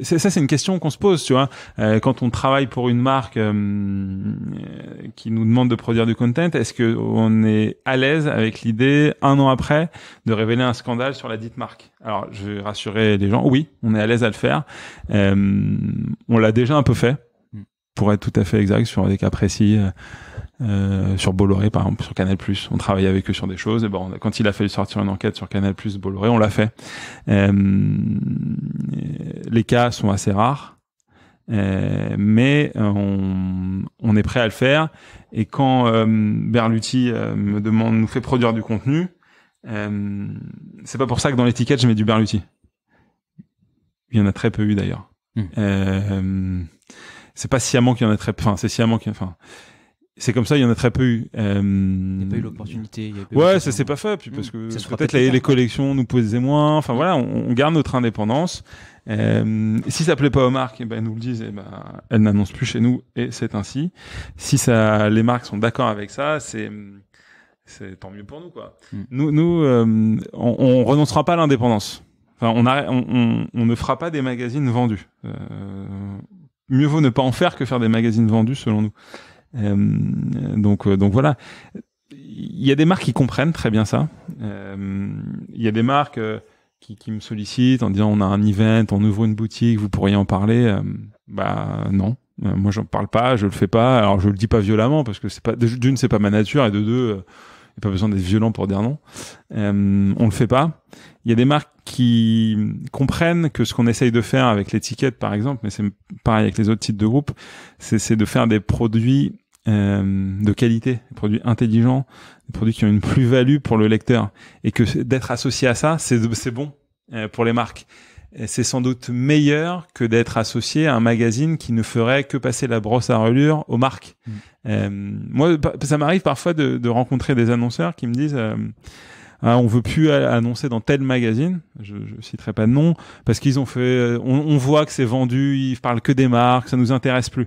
c'est ça, c'est une question qu'on se pose, tu vois. Euh, quand on travaille pour une marque qui nous demande de produire du content, est-ce que on est à l'aise avec l'idée un an après de révéler un scandale sur la dite marque Alors, je vais rassurer les gens. Oui, on est à l'aise à le faire. on l'a déjà un peu fait pour être tout à fait exact, sur des cas précis, euh, euh, sur Bolloré par exemple, sur Canal+. On travaillait avec eux sur des choses. Et bon, ben, quand il a fallu sortir une enquête sur Canal+ Plus Bolloré, on l'a fait. Euh, les cas sont assez rares, mais on, est prêt à le faire. Et quand Berluti me demande, nous fait produire du contenu, c'est pas pour ça que dans l'étiquette je mets du Berluti. Il y en a très peu eu d'ailleurs. Hmm c'est pas sciemment qu'il y en a très peu. Enfin, c'est sciemment qu'il Enfin, c'est comme ça, il y en a très peu eu. Euh... Il n'y a pas eu l'opportunité. Ouais, ça s'est pas fait, puis parce mm. que peut-être les, collections nous posaient moins. Enfin mm. voilà, on, garde notre indépendance. Euh, si ça plaît pas aux marques, eh ben, nous le disent, eh ben, elles n'annoncent plus chez nous, et c'est ainsi. Si ça, les marques sont d'accord avec ça, c'est c'est tant mieux pour nous quoi. Mm. Nous, nous euh, on, on renoncera pas à l'indépendance. Enfin, on, on, on, on, ne fera pas des magazines vendus. Euh, mieux vaut ne pas en faire que faire des magazines vendus, selon nous. Euh, donc, euh, donc voilà. Il y a des marques qui comprennent très bien ça. Euh, il y a des marques euh, qui, qui, me sollicitent en disant on a un event, on ouvre une boutique, vous pourriez en parler. Euh, bah non, moi j'en parle pas, je le fais pas. Alors je le dis pas violemment parce que c'est pas d'une c'est pas ma nature et de deux il n'y a pas besoin d'être violent pour dire non. Euh, on le fait pas. Il y a des marques qui comprennent que ce qu'on essaye de faire avec l'étiquette, par exemple, mais c'est pareil avec les autres types de groupes, c'est de faire des produits euh, de qualité, des produits intelligents, des produits qui ont une plus-value pour le lecteur. Et que d'être associé à ça, c'est bon euh, pour les marques c'est sans doute meilleur que d'être associé à un magazine qui ne ferait que passer la brosse à relure aux marques. Mm. Euh, moi, ça m'arrive parfois de, de, rencontrer des annonceurs qui me disent euh, hein, on veut plus annoncer dans tel magazine, je, je citerai pas de nom, parce qu'ils ont fait, euh, on, voit que c'est vendu, ils parlent que des marques, ça nous intéresse plus.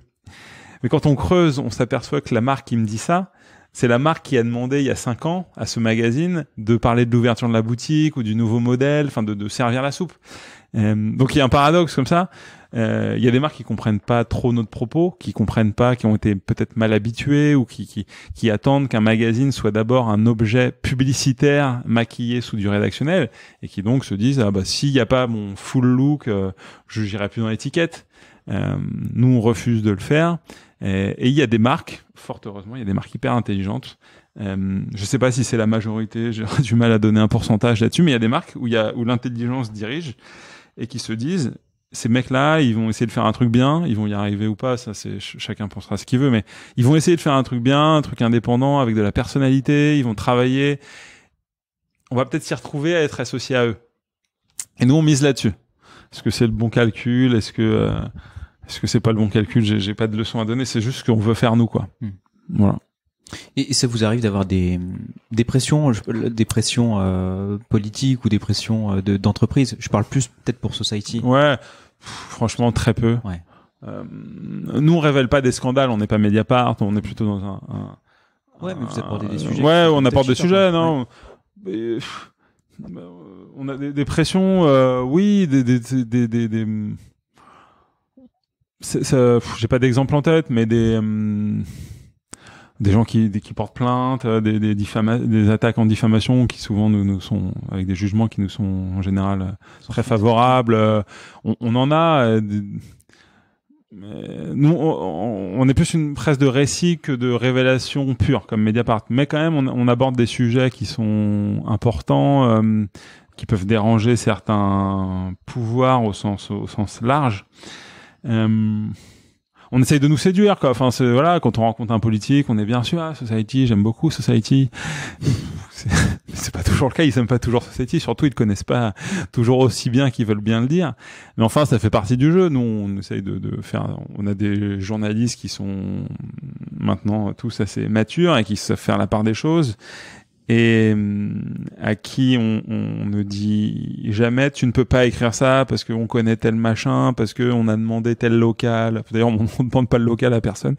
Mais quand on creuse, on s'aperçoit que la marque qui me dit ça, c'est la marque qui a demandé il y a cinq ans à ce magazine de parler de l'ouverture de la boutique ou du nouveau modèle, enfin de, de servir la soupe. Euh, donc il y a un paradoxe comme ça. Euh, il y a des marques qui comprennent pas trop notre propos, qui comprennent pas, qui ont été peut-être mal habituées ou qui, qui, qui attendent qu'un magazine soit d'abord un objet publicitaire maquillé sous du rédactionnel et qui donc se disent ah bah s'il n'y a pas mon full look, euh, je n'irai plus dans l'étiquette. Euh, nous on refuse de le faire euh, et, il y a des marques, fort heureusement, il y a des marques hyper intelligentes euh, je sais pas si c'est la majorité, j'aurais du mal à donner un pourcentage là-dessus, mais il y a des marques où, il y a, où l'intelligence dirige et qui se disent ces mecs-là, ils vont essayer de faire un truc bien, ils vont y arriver ou pas, ça c'est chacun pensera ce qu'il veut, mais ils vont essayer de faire un truc bien, un truc indépendant avec de la personnalité, ils vont travailler. On va peut-être s'y retrouver à être associé à eux. Et nous on mise là-dessus. Est-ce que c'est le bon calcul Est-ce que euh, est-ce que c'est pas le bon calcul J'ai pas de leçon à donner, c'est juste ce qu'on veut faire nous quoi. Hmm. Voilà. Et, ça vous arrive d'avoir des, des pressions, des pressions euh, politiques ou des pressions euh, d'entreprise Je parle plus peut-être pour Society. Ouais, franchement très peu. Ouais. Euh, nous on révèle pas des scandales, on n'est pas Mediapart, on est plutôt dans un. ouais, mais vous apportez des sujets. Ouais, on apporte des sujets, non On a des, des pressions, euh, oui, des, des, des, des j'ai pas d'exemple en tête, mais des. Hum, des gens qui, qui portent plainte, euh, des, des, des attaques en diffamation qui souvent nous, nous, sont avec des jugements qui nous sont en général euh, très favorables. Euh, on, on en a. Nous, on est plus une presse de récit que de révélation pure comme Mediapart, mais quand même, on, on aborde des sujets qui sont importants, qui peuvent déranger certains pouvoirs au sens au sens large on essaye de nous séduire quoi. Enfin voilà, quand on rencontre un politique, on est bien sûr ah, Society, j'aime beaucoup Society. c'est pas toujours le cas, ils aiment pas toujours Society, surtout ils connaissent pas toujours aussi bien qu'ils veulent bien le dire. Mais enfin, ça fait partie du jeu. Nous, on essaye de, de faire, on a des journalistes qui sont maintenant tous assez matures et qui savent faire la part des choses et hum, à qui on, on, ne dit jamais tu ne peux pas écrire ça parce qu'on connaît tel machin, parce qu'on a demandé tel local. D'ailleurs, on ne demande pas le local à personne.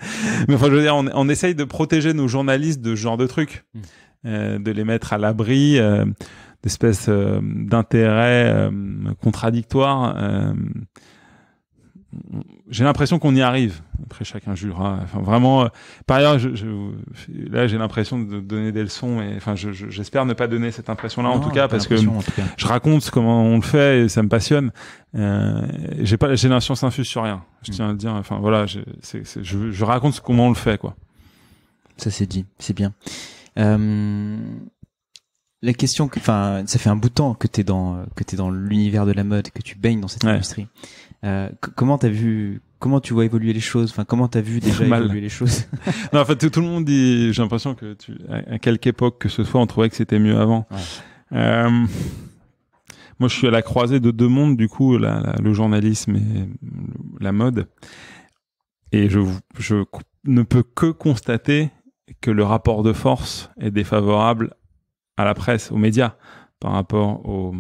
Mais enfin, je veux dire, on, on essaye de protéger nos journalistes de ce genre de trucs, mmh. euh, de les mettre à l'abri euh, d'espèces euh, d'intérêts euh, contradictoires j'ai l'impression qu'on y arrive. Après, chacun jure Enfin, vraiment. Euh, par ailleurs, je, là, j'ai l'impression de donner des leçons. Et enfin, j'espère ne pas donner cette impression-là, en tout cas, parce que je raconte comment on le fait et ça me passionne. Euh, j'ai pas, j'ai l'inscience infuse sur rien. Je mm. tiens à le dire. Enfin, voilà, je, raconte comment on le fait, quoi. Ça c'est dit, c'est bien. Euh, la question, enfin, ça fait un bout de temps que t'es dans, que t'es dans l'univers de la mode, que tu baignes dans cette industrie. Euh, comment t'as vu comment tu vois évoluer les choses Enfin, comment t'as vu déjà évoluer les choses Non, en fait, tout, le monde dit. J'ai l'impression que tu, à, quelque époque que ce soit, on trouvait que c'était mieux avant. Euh, moi, je suis à la croisée de deux mondes, du coup, le journalisme et la mode, et je, je ne peux que constater que le rapport de force est défavorable à la presse, aux médias, par rapport aux,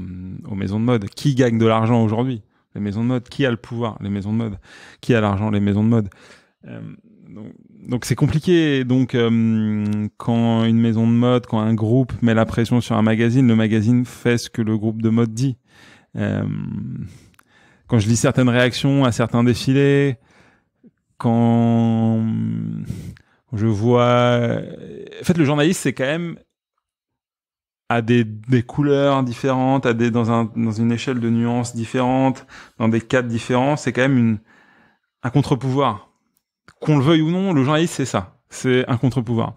aux maisons de mode. Qui gagne de l'argent aujourd'hui les maisons de mode. Qui a le pouvoir Les maisons de mode. Qui a l'argent Les maisons de mode. Euh, donc c'est compliqué. Donc euh, quand une maison de mode, quand un groupe met la pression sur un magazine, le magazine fait ce que le groupe de mode dit. Euh, quand je lis certaines réactions à certains défilés, quand je vois, en fait le journaliste c'est quand même à des, des, couleurs différentes, à des dans un dans une échelle de nuances différentes, dans des cadres différents, c'est quand même une un contre-pouvoir. Qu'on le veuille ou non, le journaliste c'est ça, c'est un contre-pouvoir.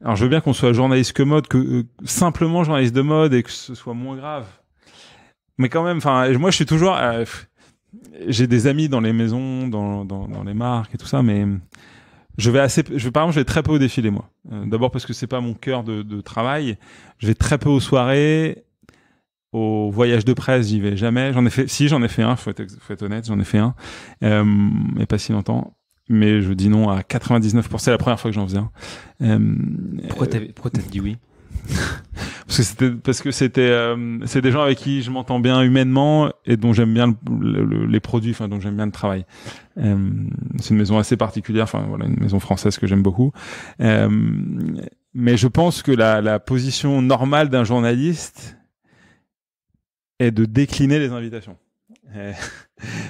Alors je veux bien qu'on soit journaliste que mode, que euh, simplement journaliste de mode et que ce soit moins grave. Mais quand même, enfin moi je suis toujours, euh, j'ai des amis dans les maisons, dans, dans dans les marques et tout ça, mais je vais assez, je vais, par exemple, je vais très peu au défilé moi. Euh, d'abord parce que c'est pas mon cœur de, de, travail. Je vais très peu aux soirées, aux voyages de presse, j'y vais jamais. J'en ai fait, si j'en ai fait un, faut être, faut être honnête, j'en ai fait un, euh, mais pas si longtemps. Mais je dis non à 99%. C'est la première fois que j'en faisais un. Euh, pourquoi euh, t'as dit oui parce que c'était parce que c'était euh, c'est des gens avec qui je m'entends bien humainement et dont j'aime bien les produits enfin dont j'aime bien le travail euh, c'est une maison assez particulière enfin voilà une maison française que j'aime beaucoup euh, mais je pense que la, la position normale d'un journaliste est de décliner les invitations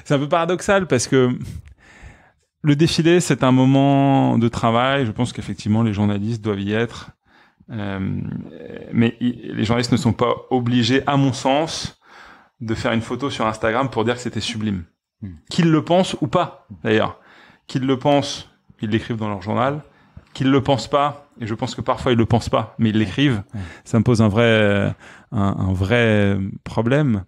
c'est un peu paradoxal parce que le défilé, c'est un moment de travail. Je pense qu'effectivement, les journalistes doivent y être euh, mais les journalistes ne sont pas obligés, à mon sens, de faire une photo sur Instagram pour dire que c'était sublime. Hmm. Qu'ils le pensent ou pas, d'ailleurs. Qu'ils le pensent, ils l'écrivent dans leur journal. Qu'ils le pensent pas, et je pense que parfois ils le pensent pas, mais ils l'écrivent. Ça me pose un vrai, euh, un, vrai problème.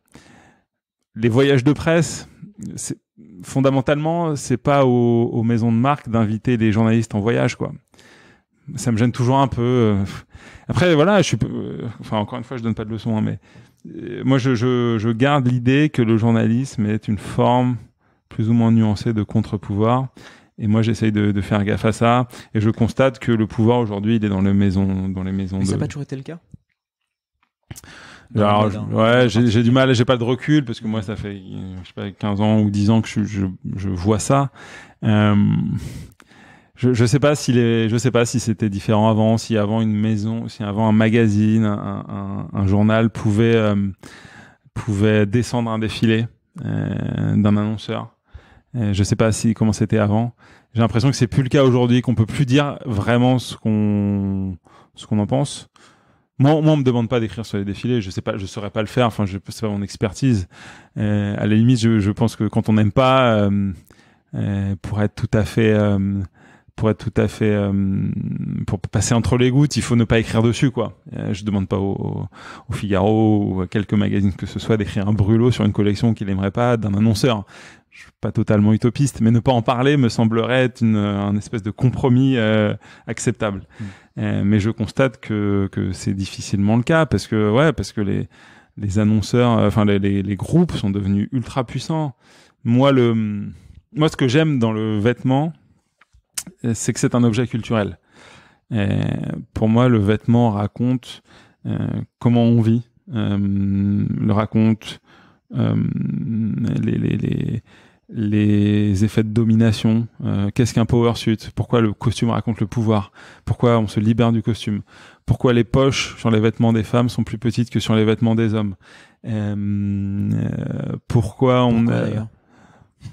Les voyages de presse, c'est, fondamentalement, c'est pas aux, maisons de marque d'inviter des journalistes en voyage, quoi ça me gêne toujours un peu. Euh, après, voilà, je suis, enfin, encore une fois, je donne pas de leçons, hein, mais euh, moi, je, je, garde l'idée que le journalisme est une forme plus ou moins nuancée de contre-pouvoir. Et moi, j'essaye de, faire gaffe à ça. Et je constate que le pouvoir aujourd'hui, il est dans les maisons, dans les maisons. ça n'a pas toujours été le cas. Euh, hein. ouais, j'ai du mal, j'ai pas de recul parce que moi, ça fait je sais pas 15 ans ou 10 ans que je, je, je vois ça. Euh, je, ne sais pas si je sais pas si c'était différent avant, si avant une maison, si avant un magazine, un, journal pouvait euh, pouvait descendre un défilé euh, d'un annonceur. Je euh, je sais pas si comment c'était avant. J'ai l'impression que c'est plus le cas aujourd'hui, qu'on peut plus dire vraiment ce qu'on ce qu'on en pense. Moi, moi, on me demande pas d'écrire sur les défilés. Je sais pas, je saurais pas le faire. Enfin, je c'est pas mon expertise. à la limite, je, je, pense que quand on n'aime pas, pour être tout à fait pour être tout à fait euh, pour passer entre les gouttes, il faut ne pas écrire dessus quoi. Euh, je demande pas au, au, Figaro ou à quelques magazines que ce soit d'écrire un brûlot sur une collection qu'il aimerait pas d'un annonceur. Je suis pas totalement utopiste, mais ne pas en parler me semblerait être une, un espèce de compromis euh, acceptable. Mm. mais je constate que, que c'est difficilement le cas parce que ouais parce que les les annonceurs, enfin les, les, les groupes sont devenus ultra puissants. Moi le moi ce que j'aime dans le vêtement, c'est que c'est un objet culturel. pour moi, le vêtement raconte euh, comment on vit, euh, le raconte euh, les, les, les, les, effets de domination. Qu'est-ce qu'un power suit Pourquoi le costume raconte le pouvoir Pourquoi on se libère du costume Pourquoi les poches sur les vêtements des femmes sont plus petites que sur les vêtements des hommes Pourquoi on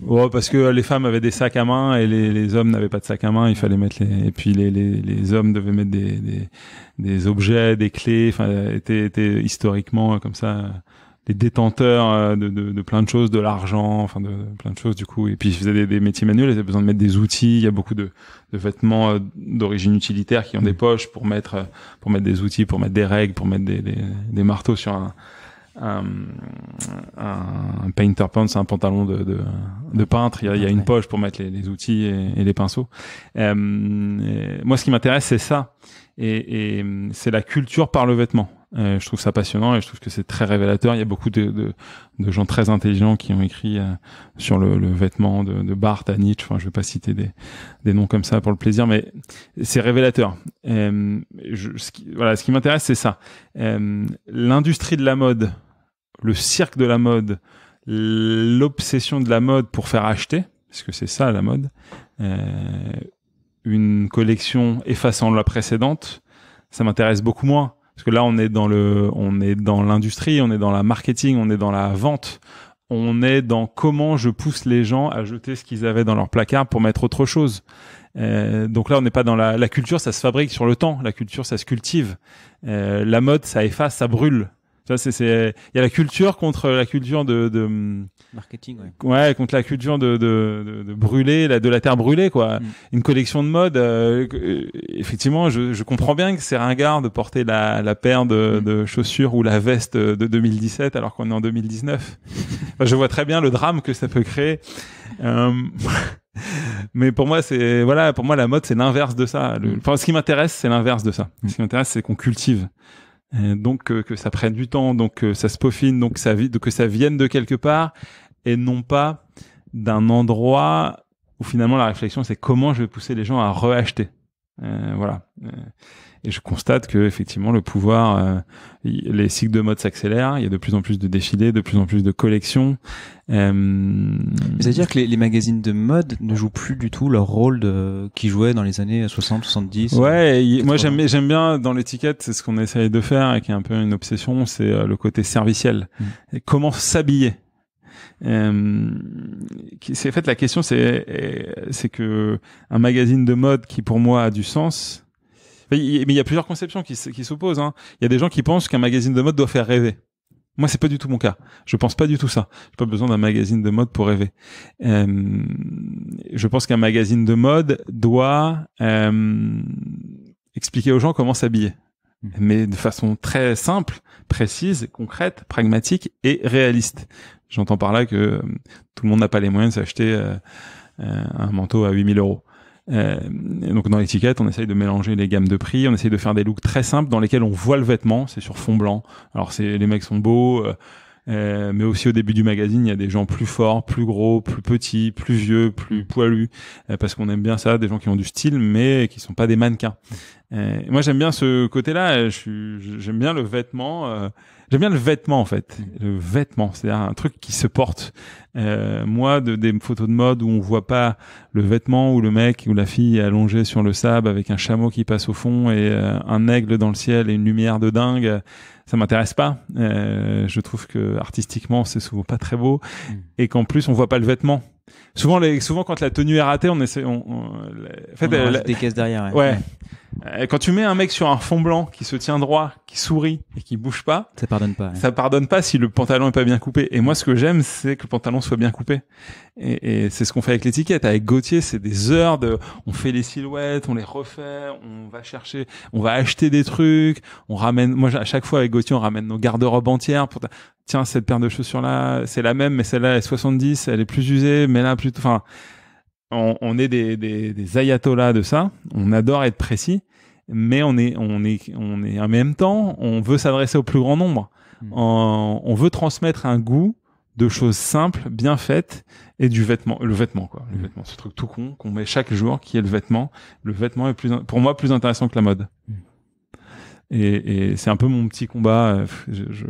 Ouais, parce que les femmes avaient des sacs à main et les, les hommes n'avaient pas de sacs à main. Il fallait mettre les et puis les, les, les hommes devaient mettre des, des, des objets, des clés. Enfin, étaient, étaient historiquement euh, comme ça les détenteurs euh, de, de, de plein de choses, de l'argent, enfin de, plein de choses du coup. Et puis ils faisaient des, des métiers manuels, ils avaient besoin de mettre des outils. Il y a beaucoup de, de vêtements euh, d'origine utilitaire qui ont mm. des poches pour mettre pour mettre des outils, pour mettre des règles, pour mettre des, des marteaux sur un euh, un, painter pants, un pantalon de, de, de peintre. Il y a, il y a une poche pour mettre les, les outils et, les pinceaux. Euh, moi, ce qui m'intéresse, c'est ça, et, et c'est la culture par le vêtement. Euh, je trouve ça passionnant et je trouve que c'est très révélateur. Il y a beaucoup de, de, de gens très intelligents qui ont écrit sur le, le, vêtement de, de Barthes à Nietzsche. Enfin, je vais pas citer des, des noms comme ça pour le plaisir, mais c'est révélateur. voilà, ce qui m'intéresse, c'est ça. L'industrie de la mode le cirque de la mode, l'obsession de la mode pour faire acheter, parce que c'est ça la mode, euh, une collection effaçant la précédente, ça m'intéresse beaucoup moins. Parce que là, on est dans le, on est dans l'industrie, on est dans la marketing, on est dans la vente, on est dans comment je pousse les gens à jeter ce qu'ils avaient dans leur placard pour mettre autre chose. Euh, donc là, on n'est pas dans la, culture, ça se fabrique sur le temps. La culture, ça se cultive. Euh, la mode, ça efface, ça brûle. Tu c'est il y a la culture contre la culture de, de marketing. Ouais. contre la culture de de, de, brûler, la, de la terre brûlée quoi. Mm. Une collection de mode. Euh, euh, effectivement, je, je, comprends bien que c'est ringard de porter la, la paire de, mm. de chaussures ou la veste de 2017 alors qu'on est en 2019. je vois très bien le drame que ça peut créer. Euh, mais pour moi c'est voilà pour moi la mode c'est l'inverse de ça mm. enfin ce qui m'intéresse c'est l'inverse de ça ce qui m'intéresse c'est qu'on cultive euh, donc euh, que ça prenne du temps, donc que euh, ça se peaufine, donc que ça, vienne de quelque part et non pas d'un endroit où finalement la réflexion c'est comment je vais pousser les gens à reacheter. voilà. Et je constate que effectivement le pouvoir, euh, les cycles de mode s'accélèrent. Il y a de plus en plus de défilés, de plus en plus de collections. Euh... C'est-à-dire que les, les, magazines de mode ne jouent plus du tout leur rôle de qui jouait dans les années 60, 70. Ouais, moi j'aime j'aime bien dans l'étiquette, c'est ce qu'on essaye de faire et qui est un peu une obsession, c'est euh, le côté serviciel. Mm. comment s'habiller euh, c'est en fait la question, c'est c'est que un magazine de mode qui pour moi a du sens mais il y a plusieurs conceptions qui, s'opposent. Hein. Il y a des gens qui pensent qu'un magazine de mode doit faire rêver. Moi, c'est pas du tout mon cas. Je pense pas du tout ça. J'ai pas besoin d'un magazine de mode pour rêver. je pense qu'un magazine de mode doit expliquer aux gens comment s'habiller, mmh. mais de façon très simple, précise, concrète, pragmatique et réaliste. J'entends par là que tout le monde n'a pas les moyens de s'acheter euh, euh, un manteau à 8000 euros. Euh, donc dans l'étiquette, on essaye de mélanger les gammes de prix, on essaye de faire des looks très simples dans lesquels on voit le vêtement, c'est sur fond blanc. Alors c'est les mecs sont beaux, euh, euh mais aussi au début du magazine, il y a des gens plus forts, plus gros, plus petits, plus vieux, plus mm. poilus, euh, parce qu'on aime bien ça, des gens qui ont du style, mais qui sont pas des mannequins. Euh, moi j'aime bien ce côté-là, j'aime bien le vêtement. J'aime bien le vêtement en fait, mm. le vêtement, c'est-à-dire un truc qui se porte. Euh, moi, de, des photos de mode où on voit pas le vêtement ou le mec ou la fille allongée sur le sable avec un chameau qui passe au fond et euh, un aigle dans le ciel et une lumière de dingue, ça m'intéresse pas. Euh, je trouve que artistiquement, c'est souvent pas très beau mm. et qu'en plus, on voit pas le vêtement. Souvent, les, souvent quand la tenue est ratée, on essaie, on, on, en fait, on euh, des caisses derrière. ouais mm. Euh, quand tu mets un mec sur un fond blanc qui se tient droit, qui sourit et qui bouge pas, ça pardonne pas. Ça pardonne pas si le pantalon est pas bien coupé. Et moi, ce que j'aime, c'est que le pantalon soit bien coupé. Et, c'est ce qu'on fait avec l'étiquette. Avec Gauthier, c'est des heures de, on fait les silhouettes, on les refait, on va chercher, on va acheter des trucs, on ramène. Moi, à chaque fois avec Gauthier, on ramène nos garde-robes entières pour. Tiens, cette paire de chaussures là, c'est la même, mais celle-là est 70, elle est plus usée, mais là plutôt, enfin on, est des, des, des, ayatollahs de ça. On adore être précis, mais on est, on est, on est en même temps, on veut s'adresser au plus grand nombre. Hmm. on veut transmettre un goût de choses simples, bien faites, et du vêtement, le vêtement quoi, le hmm. vêtement, ce truc tout con qu'on met chaque jour, qui est le vêtement. Le vêtement est plus, pour moi, plus intéressant que la mode. Hmm. Et, c'est un peu mon petit combat. Euh, je,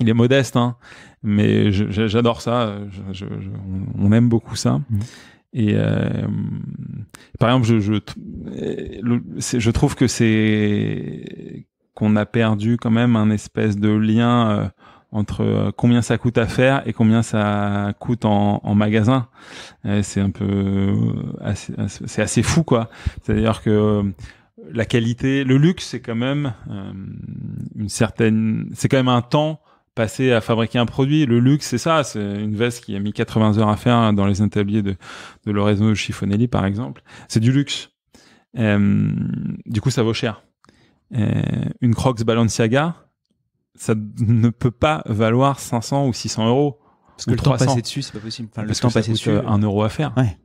il est modeste, hein, mais j'adore ça. on aime beaucoup ça. Et euh, par exemple, je, je, je trouve que c'est qu'on a perdu quand même un espèce de lien euh, entre euh, combien ça coûte à faire et combien ça coûte en, en magasin. C'est un peu, c'est assez fou quoi. C'est-à-dire que la qualité, le luxe, c'est quand même une certaine, c'est quand même un temps passer à fabriquer un produit. Le luxe, c'est ça. C'est une veste qui a mis 80 heures à faire dans les ateliers de, de Lorenzo Chiffonelli, par exemple. C'est du luxe. Euh, du coup, ça vaut cher. Euh, une Crocs Balenciaga, ça ne peut pas valoir 500 ou 600 euros. Parce que le temps passé dessus, c'est pas possible. le temps dessus, un euro à faire. Ouais.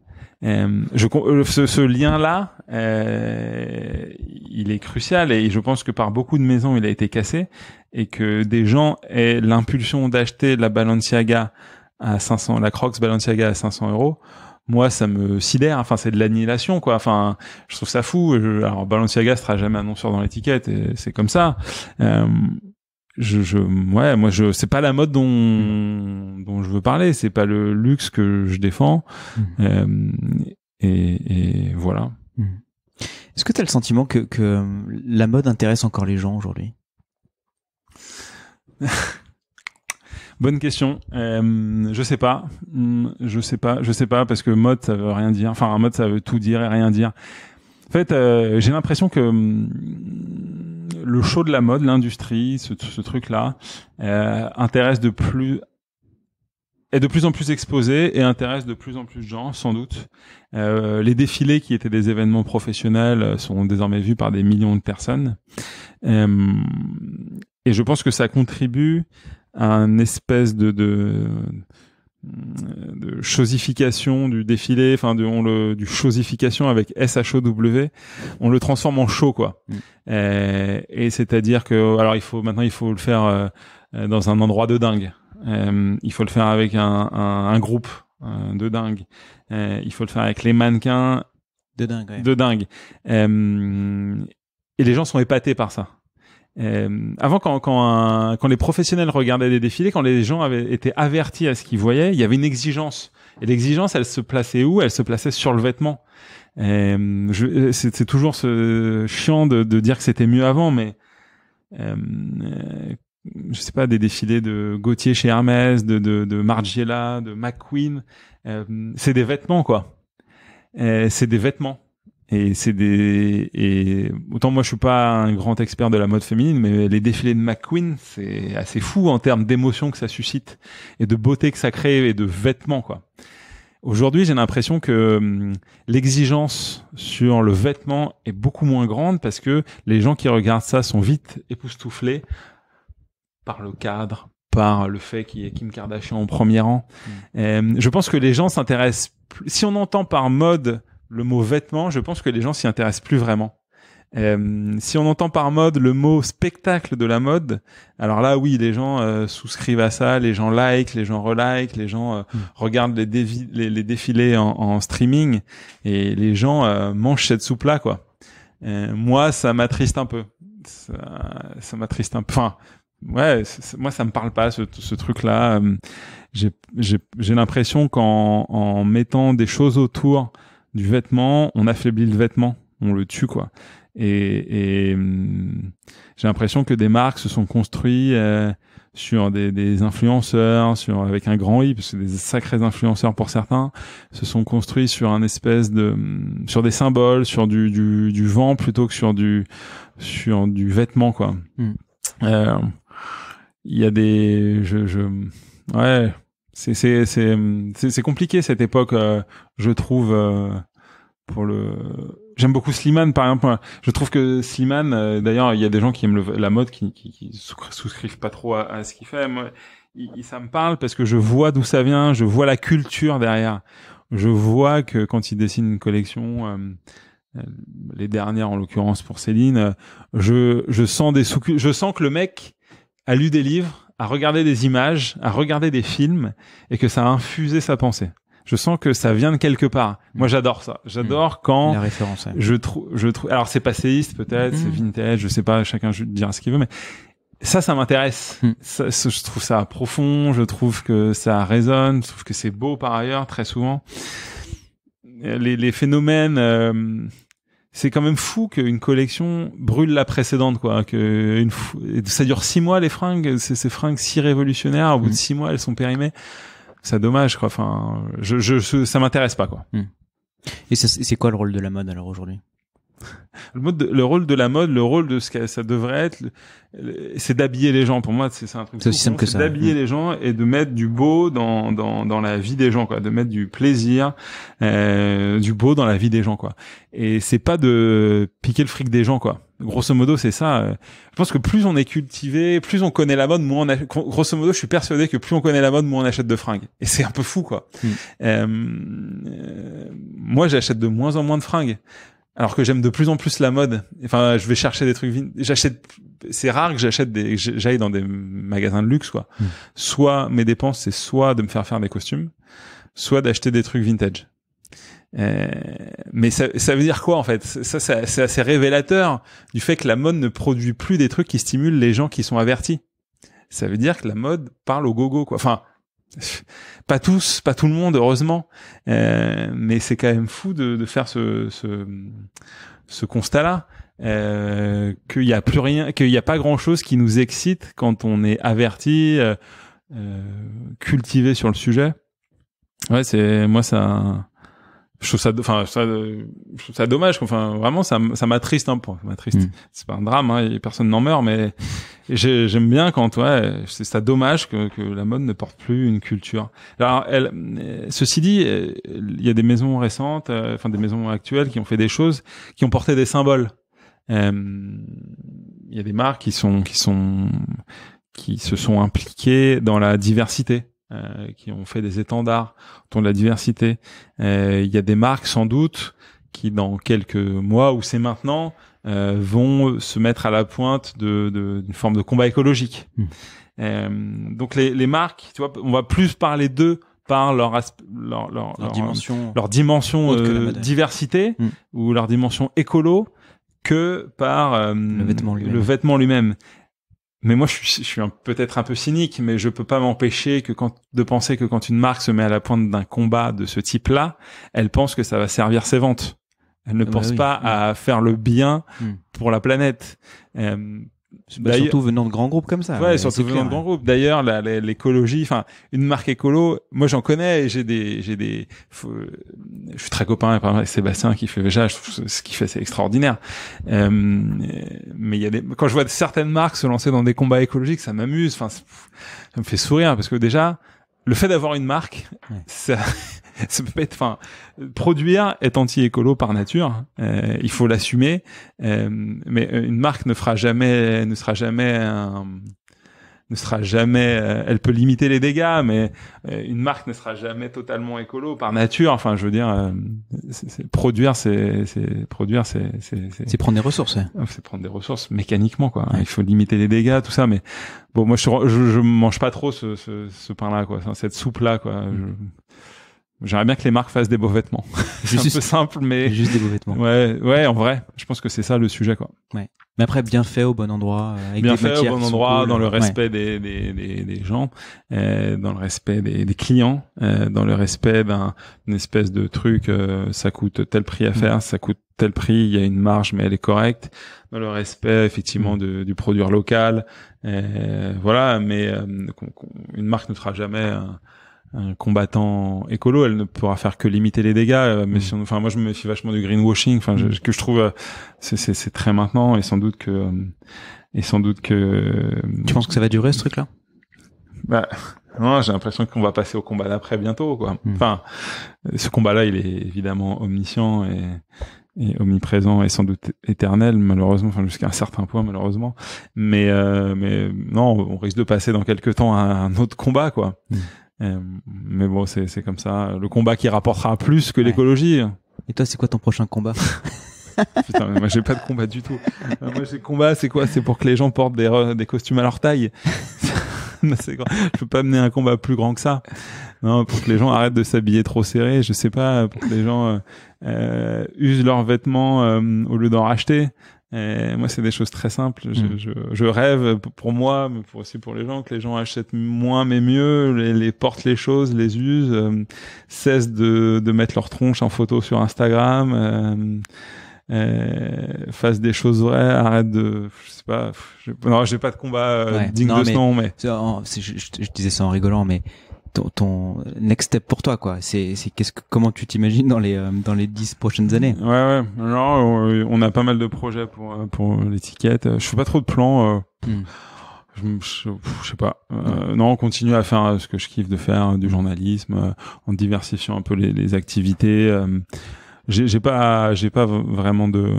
Euh, je, ce, lien-là, il est crucial et je pense que par beaucoup de maisons, il a été cassé et que des gens aient l'impulsion d'acheter la Balenciaga à 500, la Crocs Balenciaga à 500 euros, moi ça me sidère enfin c'est de l'annihilation quoi enfin je trouve ça fou alors Balenciaga sera jamais annonceur dans l'étiquette et c'est comme ça euh, je, je ouais moi je c'est pas la mode dont dont je veux parler c'est pas le luxe que je défends mmh. euh, et, et, voilà mmh. est-ce que tu as le sentiment que que la mode intéresse encore les gens aujourd'hui Bonne question. Euh, je sais pas. Hmm, je sais pas. Je sais pas parce que mode ça veut rien dire. Enfin, un mode ça veut tout dire et rien dire. En fait, euh, j'ai l'impression que hmm, le show de la mode, l'industrie, ce, truc-là, euh, intéresse de plus est de plus en plus exposé et intéresse de plus en plus de gens, sans doute. les défilés qui étaient des événements professionnels sont désormais vus par des millions de personnes. Euh, et je pense que ça contribue à une espèce de, de, de chosification du défilé, enfin du on le, du chosification avec s on le transforme en show quoi. Mm. Euh, et, c'est-à-dire que alors il faut maintenant il faut le faire euh, euh, dans un endroit de dingue. il faut le faire avec un, un, groupe de dingue. il faut le faire avec les mannequins de dingue. De dingue. et les gens sont épatés par ça. Euh, avant, quand, quand, quand, les professionnels regardaient des défilés, quand les gens avaient été avertis à ce qu'ils voyaient, il y avait une exigence. Et l'exigence, elle se plaçait où Elle se plaçait sur le vêtement. Euh, euh c'est toujours ce chiant de, de dire que c'était mieux avant, mais euh, je sais pas des défilés de Gauthier chez Hermès, de, de, de Margiela, de McQueen, euh, c'est des vêtements quoi. Euh, c'est des vêtements. Et c'est des et autant moi je suis pas un grand expert de la mode féminine, mais les défilés de McQueen c'est assez fou en termes d'émotion que ça suscite et de beauté que ça crée et de vêtements quoi. Aujourd'hui, j'ai l'impression que hum, l'exigence sur le vêtement est beaucoup moins grande parce que les gens qui regardent ça sont vite époustouflés par le cadre, par le fait qu'il y ait Kim Kardashian en premier rang. Mmh. Hum, je pense que les gens s'intéressent. Si on entend par mode le mot vêtement, je pense que les gens s'y intéressent plus vraiment. Euh, si on entend par mode le mot spectacle de la mode, alors là oui, les gens euh, souscrivent à ça, les gens like, les gens relike, les gens euh, mm. regardent les, défilés en, streaming et les gens mangent cette soupe là quoi. moi, ça m'attriste un peu. Ça, m'attriste un peu. ouais, moi ça me parle pas ce, truc là. J'ai, l'impression qu'en mettant des choses autour du vêtement, on affaiblit le vêtement, on le tue quoi. Et, et hum, j'ai l'impression que des marques se sont construites euh, sur des, des, influenceurs, sur avec un grand i parce que des sacrés influenceurs pour certains, se sont construits sur un espèce de hum, sur des symboles, sur du, du, du vent plutôt que sur du sur du vêtement quoi. Hmm. Euh, il y a des je, je ouais c'est c'est c'est hum, c'est compliqué cette époque euh, je trouve euh, pour le j'aime beaucoup Slimane par exemple je trouve que Slimane euh, d'ailleurs il y a des gens qui aiment la mode qui, qui, souscrivent pas trop à, ce qu'il fait moi ça me parle parce que je vois d'où ça vient je vois la culture derrière je vois que quand il dessine une collection euh, euh, les dernières en l'occurrence pour Céline je je sens des je sens que le mec a lu des livres a regardé des images a regardé des films et que ça a infusé sa pensée je sens que ça vient de quelque part. Moi, mm. j'adore ça. J'adore mm. quand référence. Je trouve, je trouve. Alors, c'est passéiste peut-être, c'est mm. vintage, je sais pas. Chacun dira ce qu'il veut, mais ça, ça m'intéresse. je trouve ça profond. Je trouve que ça résonne. Je trouve que c'est beau par ailleurs, très souvent. Les, les phénomènes. Euh, c'est quand même fou qu'une collection brûle la précédente, quoi. Que une ça dure six mois les fringues, ces, ces fringues si révolutionnaires. Au bout de six mois, elles sont périmées. C'est dommage, quoi. Enfin, je, ça m'intéresse pas, quoi. Hmm. Et c'est quoi le rôle de la mode alors aujourd'hui le, mode le rôle de la mode, le rôle de ce que ça devrait être, c'est d'habiller les gens. Pour moi, c'est un truc. aussi simple hein. que ça. D'habiller les gens et de mettre du beau dans, dans, dans la vie des gens, quoi. De mettre du plaisir, euh, du beau dans la vie des gens, quoi. Et c'est pas de piquer le fric des gens, quoi. Grosso modo, c'est ça. Euh. Je pense que plus on est cultivé, plus on connaît la mode, moins on Grosso modo, je suis persuadé que plus on connaît la mode, moins on achète de fringues. Et c'est un peu fou, quoi. Hmm. euh, moi, j'achète de moins en moins de fringues alors que j'aime de plus en plus la mode. Enfin, je vais chercher des trucs. J'achète. C'est rare que j'achète des. J'aille dans des magasins de luxe, quoi. Hmm. Soit mes dépenses, c'est soit de me faire faire des costumes, soit d'acheter des trucs vintage. Euh, mais ça, veut dire quoi en fait Ça, c'est assez révélateur du fait que la mode ne produit plus des trucs qui stimulent les gens qui sont avertis. Ça veut dire que la mode parle au gogo, quoi. Enfin, pas tous, pas tout le monde, heureusement, euh, mais c'est quand même fou de, de faire ce, ce, ce constat-là. Euh, qu'il n'y a plus rien, qu'il n'y a pas grand chose qui nous excite quand on est averti, euh, euh, cultivé sur le sujet. Ouais, c'est moi ça, je trouve ça, enfin ça, je trouve ça dommage. Enfin vraiment, ça, ça m'attriste un peu. Ça m'attriste. Mm. C'est pas un drame, hein, personne n'en meurt, mais j'aime bien quand, ouais, c'est ça dommage que, que, la mode ne porte plus une culture. Alors, elle, ceci dit, il y a des maisons récentes, euh, enfin des maisons actuelles qui ont fait des choses, qui ont porté des symboles. Euh, il y a des marques qui sont, qui sont, qui se sont impliquées dans la diversité. Euh, qui ont fait des étendards autour de la diversité. Il y a des marques sans doute qui dans quelques mois ou c'est maintenant euh, vont euh, se mettre à la pointe d'une de, forme de combat écologique. Hmm. Euh, donc les, les marques, tu vois, on va plus parler d'eux par leur, leur, leur, dimension, leur dimension diversité hmm. ou leur dimension écolo que par le vêtement lui-même. mais moi, je, je suis peut-être un peu cynique, mais je peux pas m'empêcher que quand, de penser que quand une marque se met à la pointe d'un combat de ce type-là, elle pense que ça va servir ses ventes. Elle ne ah bah pense pas à hmm. faire le bien hmm. pour la planète. Euh, surtout venant de grands groupes comme ça. Ouais, surtout venant de grands groupes. D'ailleurs, l'écologie, enfin, une marque écolo, moi j'en connais, j'ai des, j'ai des, je suis très copain avec Sébastien qui fait déjà, ce qu'il fait c'est extraordinaire. Euh, mais il y a des, quand je vois certaines marques se lancer dans des combats écologiques, ça m'amuse, enfin, ça me fait sourire parce que déjà, le fait d'avoir une marque, ça, peut être, enfin, produire est anti-écolo par nature. Euh, il faut l'assumer, euh, mais une marque ne fera jamais, ne sera jamais un, ne sera jamais, euh, elle peut limiter les dégâts, mais euh, une marque ne sera jamais totalement écolo par nature. Enfin, je veux dire, euh, c'est, c'est, produire, c'est, c'est produire, c'est c'est prendre des ressources. Ah, c'est prendre des ressources mécaniquement, quoi. Il faut limiter les dégâts, tout ça. Mais bon, moi, je je, mange pas trop ce, ce, ce pain-là, quoi. Cette soupe-là, quoi. J'aimerais bien que les marques fassent des beaux vêtements. c'est juste, un peu simple, mais juste des beaux vêtements. Ouais, ouais, en vrai, je pense que c'est ça le sujet, quoi. Ouais. Mais après, bien fait au bon endroit, euh, avec bien fait au bon endroit, dans le respect des, des, des, gens, euh, dans le respect des, des clients, euh, dans le respect d'une espèce de truc, euh, ça coûte tel prix à mm. faire, ça coûte tel prix, il y a une marge, mais elle est correcte, dans le respect effectivement mm. de, du produit local, euh, voilà. Mais une marque ne fera jamais un combattant écolo, elle ne pourra faire que limiter les dégâts. Euh, mais mm. si enfin, moi, je me suis vachement du greenwashing. Enfin, je, mm. que je trouve, euh, c'est très maintenant, et sans doute que, euh, et sans doute que. Tu penses que ça va durer ce truc-là Bah, non, j'ai l'impression qu'on va passer au combat d'après bientôt, quoi. Mm. Enfin, ce combat-là, il est évidemment omniscient et, et omniprésent et sans doute éternel malheureusement enfin jusqu'à un certain point malheureusement mais mais non on risque de passer dans quelques temps à un autre combat quoi euh, mais bon, c'est comme ça. Le combat qui rapportera plus que l'écologie. Et toi, c'est quoi ton prochain combat Putain, mais moi j'ai pas de combat du tout. Euh, moi j'ai combat, c'est quoi C'est pour que les gens portent des, des costumes à leur taille. je peux pas mener un combat plus grand que ça. Non, pour que les gens arrêtent de s'habiller trop serré, je sais pas, pour que les gens euh, euh usent leurs vêtements au lieu d'en racheter moi, c'est des choses très simples. Je, hmm. je, je, rêve pour moi, mais pour aussi pour les gens, que les gens achètent moins mais mieux, les, les portent les choses, les usent, euh, cessent de, de, mettre leur tronche en photo sur Instagram. Euh, euh, des choses vraies, arrêtent de, je sais pas, non, j'ai pas de combat euh, digne de ce nom, mais, je, disais ça en rigolant, mais ton, next step pour toi quoi c'est qu'est-ce que comment tu t'imagines dans les euh, dans les dix prochaines années ouais ouais on a pas mal de projets pour euh, pour l'étiquette euh, je fais pas trop de plans euh. hmm. je, sais pas non on continue à faire ce que je kiffe de faire du journalisme en diversifiant un peu les, les activités j'ai pas j'ai pas vraiment de,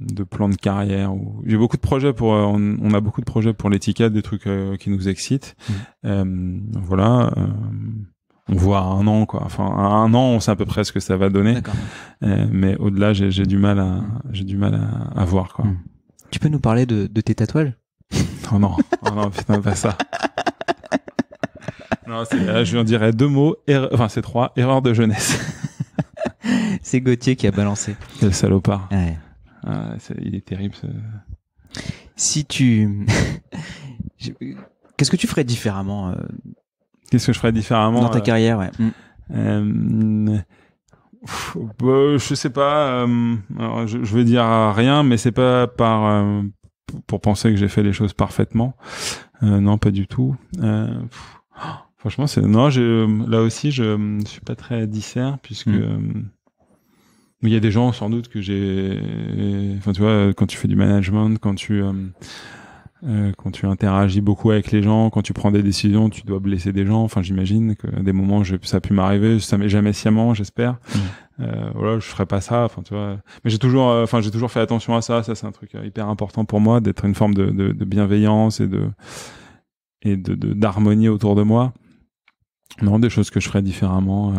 de plan de carrière ou j'ai beaucoup de projets pour euh, on, a beaucoup de projets pour l'étiquette des trucs euh, qui nous excitent mmh. euh, voilà euh, on voit un an quoi enfin un an on sait à peu près ce que ça va donner mais au-delà j'ai du mal à j'ai du mal à, à voir quoi mmh. tu peux nous parler de, de tes tatouages oh non oh non putain pas ça non je lui en dirais deux mots enfin c'est trois erreur de jeunesse c'est Gauthier qui a balancé. Le salopard. Ouais. Ah, il est terrible. Si tu, qu'est-ce que tu ferais différemment euh, Qu'est-ce que je ferais différemment dans ta euh, carrière ouais. Mm. Euh... Bah, je sais pas. Euh, je, veux dire rien, mais c'est pas par pour penser que j'ai fait les choses parfaitement. non, pas du tout. Oh, franchement, c'est non. là aussi, je, suis pas très dissert puisque. Mm il y a des gens sans doute que j'ai enfin tu vois quand tu fais du management quand tu euh, euh, quand tu interagis beaucoup avec les gens, quand tu prends des décisions, tu dois blesser des gens. Enfin, j'imagine que des moments, je, ça a pu m'arriver. Ça m'est jamais sciemment, j'espère. Mmh. Euh, voilà, je ferai pas ça. Enfin, tu vois. Mais j'ai toujours, euh, enfin, j'ai toujours fait attention à ça. Ça, c'est un truc euh, hyper important pour moi d'être une forme de, de, de, bienveillance et de et de d'harmonie autour de moi. Non, des choses que je ferais différemment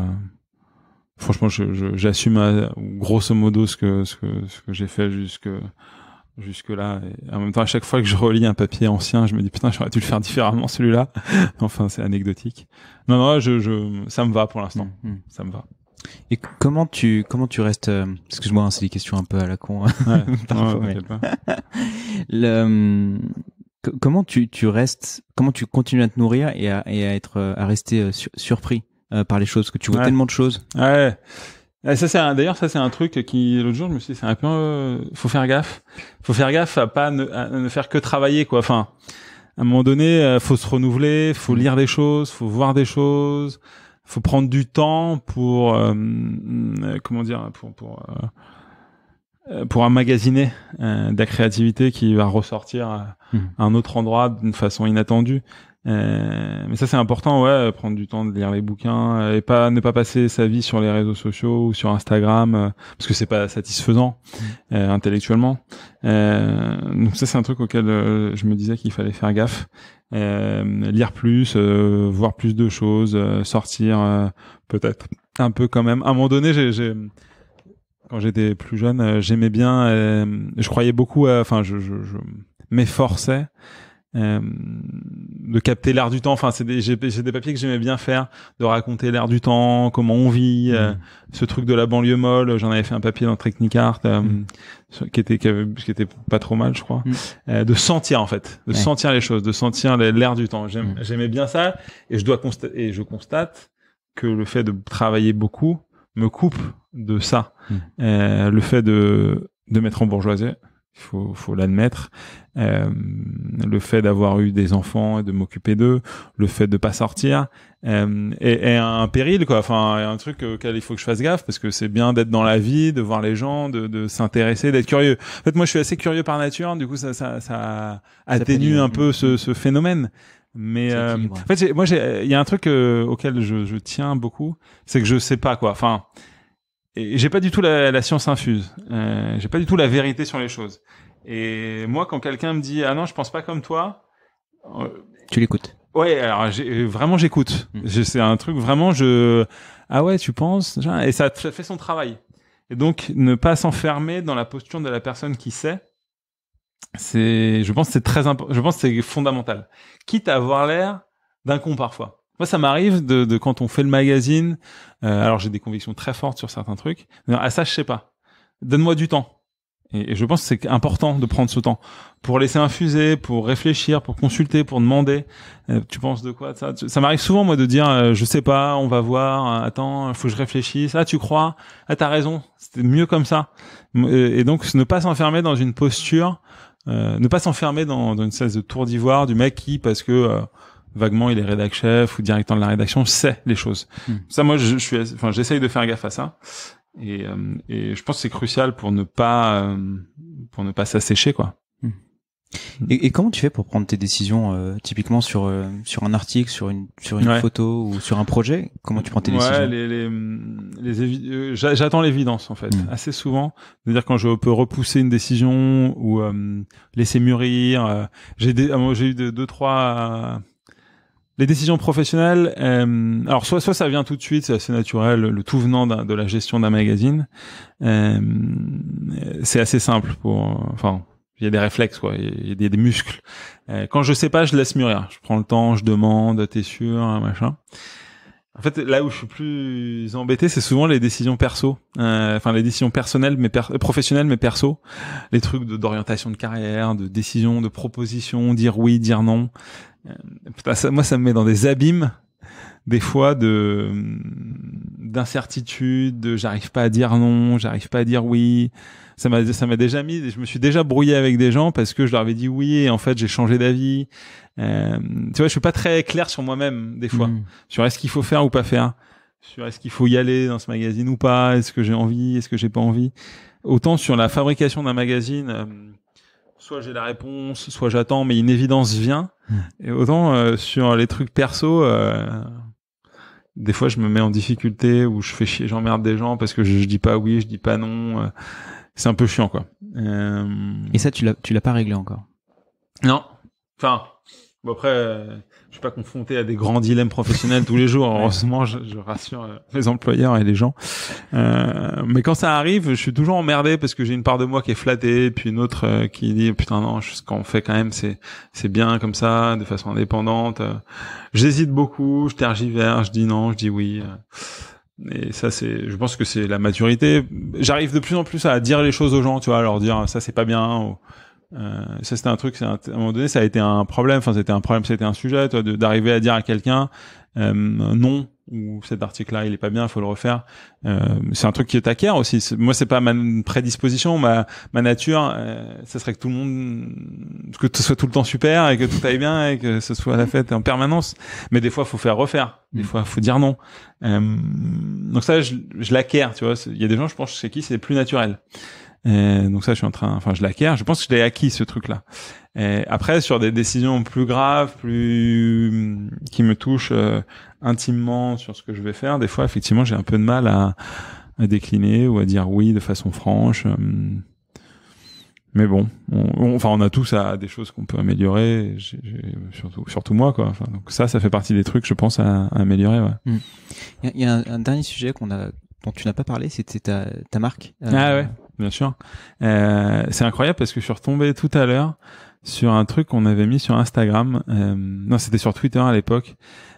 franchement, j'assume je, grosso modo ce que, ce que, ce que j'ai fait jusque jusque là. Et en même temps, à chaque fois que je relis un papier ancien, je me dis putain, j'aurais dû le faire différemment celui-là. enfin, c'est anecdotique. Non, non, je, je, ça me va pour l'instant. Mm, mm. Ça me va. Et comment tu comment tu restes euh, Excuse-moi, hein, c'est des questions un peu à la con. Hein, ouais, mais... le, comment tu tu restes Comment tu continues à te nourrir et à, et à être euh, à rester euh, surpris euh, par les choses, parce que tu vois tellement de choses. Ouais. Eh, ça c'est d'ailleurs ça c'est un truc qui l'autre jour je me suis dit c'est un peu euh, faut faire gaffe faut faire gaffe à pas ne, faire que travailler quoi enfin à un moment donné euh, faut se renouveler faut lire des choses faut voir des choses faut prendre du temps pour comment dire pour pour pour de la créativité qui va ressortir à hmm. un autre endroit d'une façon inattendue. Euh, mais ça c'est important, ouais, euh, prendre du temps de lire les bouquins euh, et pas ne pas passer sa vie sur les réseaux sociaux ou sur Instagram parce que c'est pas satisfaisant mm. euh, intellectuellement. donc ça c'est un truc auquel je me disais qu'il fallait faire gaffe, lire plus, voir plus de choses, sortir peut-être un peu quand même. À un moment donné, j'ai quand j'étais plus jeune, j'aimais bien, je croyais beaucoup, enfin je, je, je m'efforçais euh, de capter l'air du temps. Enfin, c'est des, j'ai, des papiers que j'aimais bien faire, de raconter l'air du temps, comment on vit, mm. euh, ce truc de la banlieue molle. J'en avais fait un papier dans Technicart euh, mm. qui était qui, qui, était pas trop mal, je crois. Mm. Euh, de sentir en fait, de sentir les choses, de sentir l'air du temps. J'aimais bien ça, et je dois constater, et je constate que le fait de travailler beaucoup me coupe de ça. le fait de de mettre en bourgeoisie il faut, faut l'admettre. Euh, le fait d'avoir eu des enfants et de m'occuper d'eux, le fait de pas sortir, euh, est, un péril quoi. Enfin, un truc auquel il faut que je fasse gaffe parce que c'est bien d'être dans la vie, de voir les gens, de, de s'intéresser, d'être curieux. En fait, moi, je suis assez curieux par nature. Hein, du coup, ça, ça, ça atténue un peu ce, ce phénomène. Mais euh, en fait, moi, il y a un truc euh, auquel je, je tiens beaucoup, c'est que je sais pas quoi. Enfin, et j'ai pas du tout la, science infuse. Euh, j'ai pas du tout la vérité sur les choses. Et moi, quand quelqu'un me dit ah non, je pense pas comme toi, euh, tu l'écoutes. Ouais, alors vraiment j'écoute. Mm. C'est un truc vraiment je ah ouais, tu penses et ça, fait son travail. Et donc ne pas s'enfermer dans la posture de la personne qui sait. C'est je pense c'est très important. Je pense c'est fondamental. Quitte à avoir l'air d'un con parfois. Moi, ça m'arrive de, de, quand on fait le magazine. Euh, alors, j'ai des convictions très fortes sur certains trucs. à ah, ça, je sais pas. Donne-moi du temps. Et, je pense que c'est important de prendre ce temps pour laisser infuser, pour réfléchir, pour consulter, pour demander. Euh, tu penses de quoi Ça, ça m'arrive souvent moi de dire, euh, je sais pas, on va voir. attends, il faut que je réfléchisse. Ah, tu crois Ah, t'as raison. C'était mieux comme ça. Et donc, ne pas s'enfermer dans une posture. ne pas s'enfermer dans, une espèce de tour d'ivoire du mec qui, parce que vaguement il est rédac chef ou directeur de la rédaction sait les choses. Hmm. Ça moi je, suis enfin j'essaye de faire gaffe à ça et, euh, et je pense que c'est crucial pour ne pas euh, pour ne pas s'assécher quoi. Hmm. Hmm. Et, et, comment tu fais pour prendre tes décisions euh, typiquement sur sur un article, sur une sur une photo ou sur un projet Comment tu prends tes ouais, décisions les, les, les j'attends l'évidence en fait assez souvent. C'est-à-dire quand je peux repousser une décision ou laisser mûrir. j'ai ah, j'ai eu deux trois les décisions professionnelles, euh, alors soit soit ça vient tout de suite, c'est assez naturel, le tout venant de la gestion d'un magazine, euh, c'est assez simple pour, enfin, il y a des réflexes quoi, il y a des, muscles. Euh, quand je sais pas, je laisse mûrir, je prends le temps, je demande, t'es sûr, hein, machin. En fait, là où je suis plus embêté, c'est souvent les décisions perso, euh, enfin les décisions personnelles, mais professionnelles, mais perso, les trucs d'orientation de, de, carrière, de décision, de proposition, dire oui, dire non. Euh, moi, ça me met dans des abîmes des fois de d'incertitude, de j'arrive pas à dire non, j'arrive pas à dire oui. Ça m'a ça m'a déjà mis, je me suis déjà brouillé avec des gens parce que je leur avais dit oui et en fait j'ai changé d'avis. Euh, tu vois, je suis pas très clair sur moi-même des fois, mmh. sur est-ce qu'il faut faire ou pas faire, sur est-ce qu'il faut y aller dans ce magazine ou pas, est-ce que j'ai envie, est-ce que j'ai pas envie. Autant sur la fabrication d'un magazine. Euh, soit j'ai la réponse, soit j'attends, mais une évidence vient. Hmm. Et autant euh, sur les trucs perso, euh, des fois je me mets en difficulté ou je fais chier, j'emmerde des gens parce que je, dis pas oui, je dis pas non. Euh, c'est un peu chiant quoi. Et ça, tu l'as, tu l'as pas réglé encore. Non. Enfin, bon après, je suis pas confronté à des grands dilemmes professionnels tous les jours. Heureusement, je, rassure euh, les employeurs et les gens. Euh, mais quand ça arrive, je suis toujours emmerdé parce que j'ai une part de moi qui est flattée, puis une autre euh, qui dit putain non, ce qu'on fait quand même, c'est c'est bien comme ça, de façon indépendante. J'hésite beaucoup, je tergiverse, je dis non, je dis oui. Et ça, c'est, je pense que c'est la maturité. J'arrive de plus en plus à dire les choses aux gens, tu vois, à leur dire ça c'est pas bien. Euh, ça c'était un truc, un, à un moment donné, ça a été un problème. Enfin, c'était un problème, c'était un sujet, toi, d'arriver à dire à quelqu'un euh, non ou cet article-là, il est pas bien, il faut le refaire. Euh, c'est un truc qui est aussi. Moi, c'est pas ma prédisposition, ma, ma nature. Euh, ça serait que tout le monde, que tout soit tout le temps super et que tout aille bien et que ce soit la fête en permanence. Mais des fois, il faut faire refaire. Des mm. fois, faut dire non. Euh, donc ça, je, je Tu vois, il y a des gens, je pense, chez qui c'est plus naturel. Euh, donc ça, je suis en train, enfin, je l'acquiers. Je pense que je l'ai acquis ce truc-là. Euh, après, sur des décisions plus graves, plus mm, qui me touchent euh, intimement sur ce que je vais faire, des fois, effectivement, j'ai un peu de mal à, à, décliner ou à dire oui de façon franche. Mm. Mais bon, on, enfin, on a tous à, des choses qu'on peut améliorer, surtout, surtout moi, quoi. Enfin, donc ça, ça fait partie des trucs, je pense, à, améliorer. Ouais. Mm. Il y a, un, dernier sujet qu'on a, dont tu n'as pas parlé, c'était ta, ta marque. ah ouais. Bien sûr. Euh, c'est incroyable parce que je suis retombé tout à l'heure sur un truc qu'on avait mis sur Instagram. Euh, non, c'était sur Twitter à l'époque.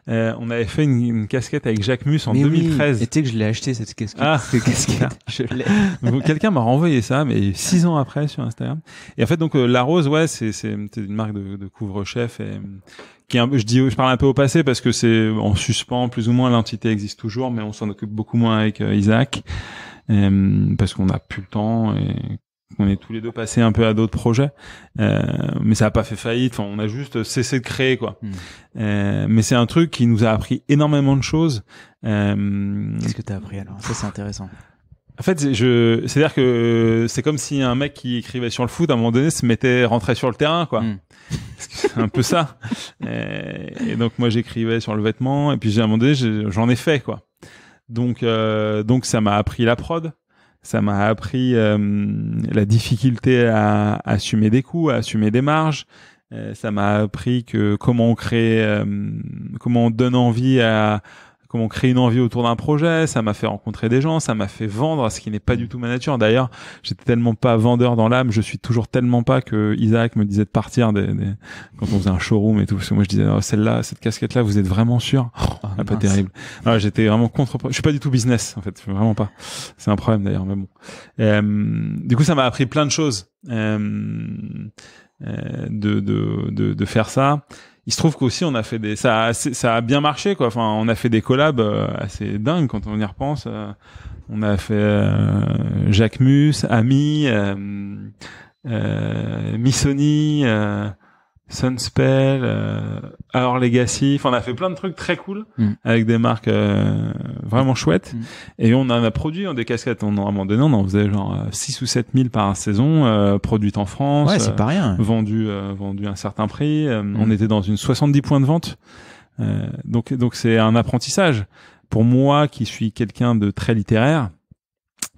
Euh, on avait fait une, casquette avec Jacques Mus en 2013. Oui. Et tu que je l'ai acheté cette casquette. Ah, cette casquette. je l'ai. Quelqu'un m'a renvoyé ça, mais six ans après sur Instagram. Et en fait, donc euh, La Rose, ouais, c'est c'est une marque de, de couvre-chef et euh, qui est un, je dis, je parle un peu au passé parce que c'est en suspens plus ou moins l'entité existe toujours, mais on s'en occupe beaucoup moins avec euh, Isaac. Euh, parce qu'on n'a plus le temps et qu'on est tous les deux passés un peu à d'autres projets, euh, mais ça n'a pas fait faillite. Enfin, on a juste cessé de créer, quoi. Hmm. Euh, mais c'est un truc qui nous a appris énormément de choses. Euh... Qu'est-ce que t'as appris alors Ça, c'est intéressant. En fait, je, c'est-à-dire que c'est comme si un mec qui écrivait sur le foot, à un moment donné, se mettait, rentrait sur le terrain, quoi. Hmm. C'est un peu ça. Euh, et, donc moi, j'écrivais sur le vêtement, et puis j'ai à un moment donné, j'en ai fait, quoi. Donc, euh, donc ça m'a appris la prod. Ça m'a appris euh, la difficulté à, assumer des coûts, à assumer des marges. Euh, ça m'a appris que comment on crée, comment on donne envie à, comment créer une envie autour d'un projet, ça m'a fait rencontrer des gens, ça m'a fait vendre, ce qui n'est pas du tout ma nature. D'ailleurs, j'étais tellement pas vendeur dans l'âme, je suis toujours tellement pas que Isaac me disait de partir des, quand on faisait un showroom et tout. Parce que moi, je disais, oh, celle-là, cette casquette-là, vous êtes vraiment sûr oh, ah, Pas terrible. Ah, j'étais vraiment contre. Je suis pas du tout business en fait, vraiment pas. C'est un problème d'ailleurs, mais bon. Euh, du coup, ça m'a appris plein de choses euh, euh, de, de, de faire ça il se trouve qu'aussi on a fait des ça a, ça a bien marché quoi enfin on a fait des collabs euh, assez dingues quand on y repense euh. on a fait euh, Jacques Mus Ami euh, Missoni Sunspell, euh, Legacy, enfin on a fait plein de trucs très cool mm. avec des marques euh, vraiment chouettes mm. et on en a produit en hein, des casquettes on en, à un moment donné on en faisait genre 6 euh, ou 7 000 par saison euh, produites en France ouais, c'est pas rien. Euh, vendues vendues à un certain prix mm. on était dans une 70 points de vente donc donc c'est un apprentissage pour moi qui suis quelqu'un de très littéraire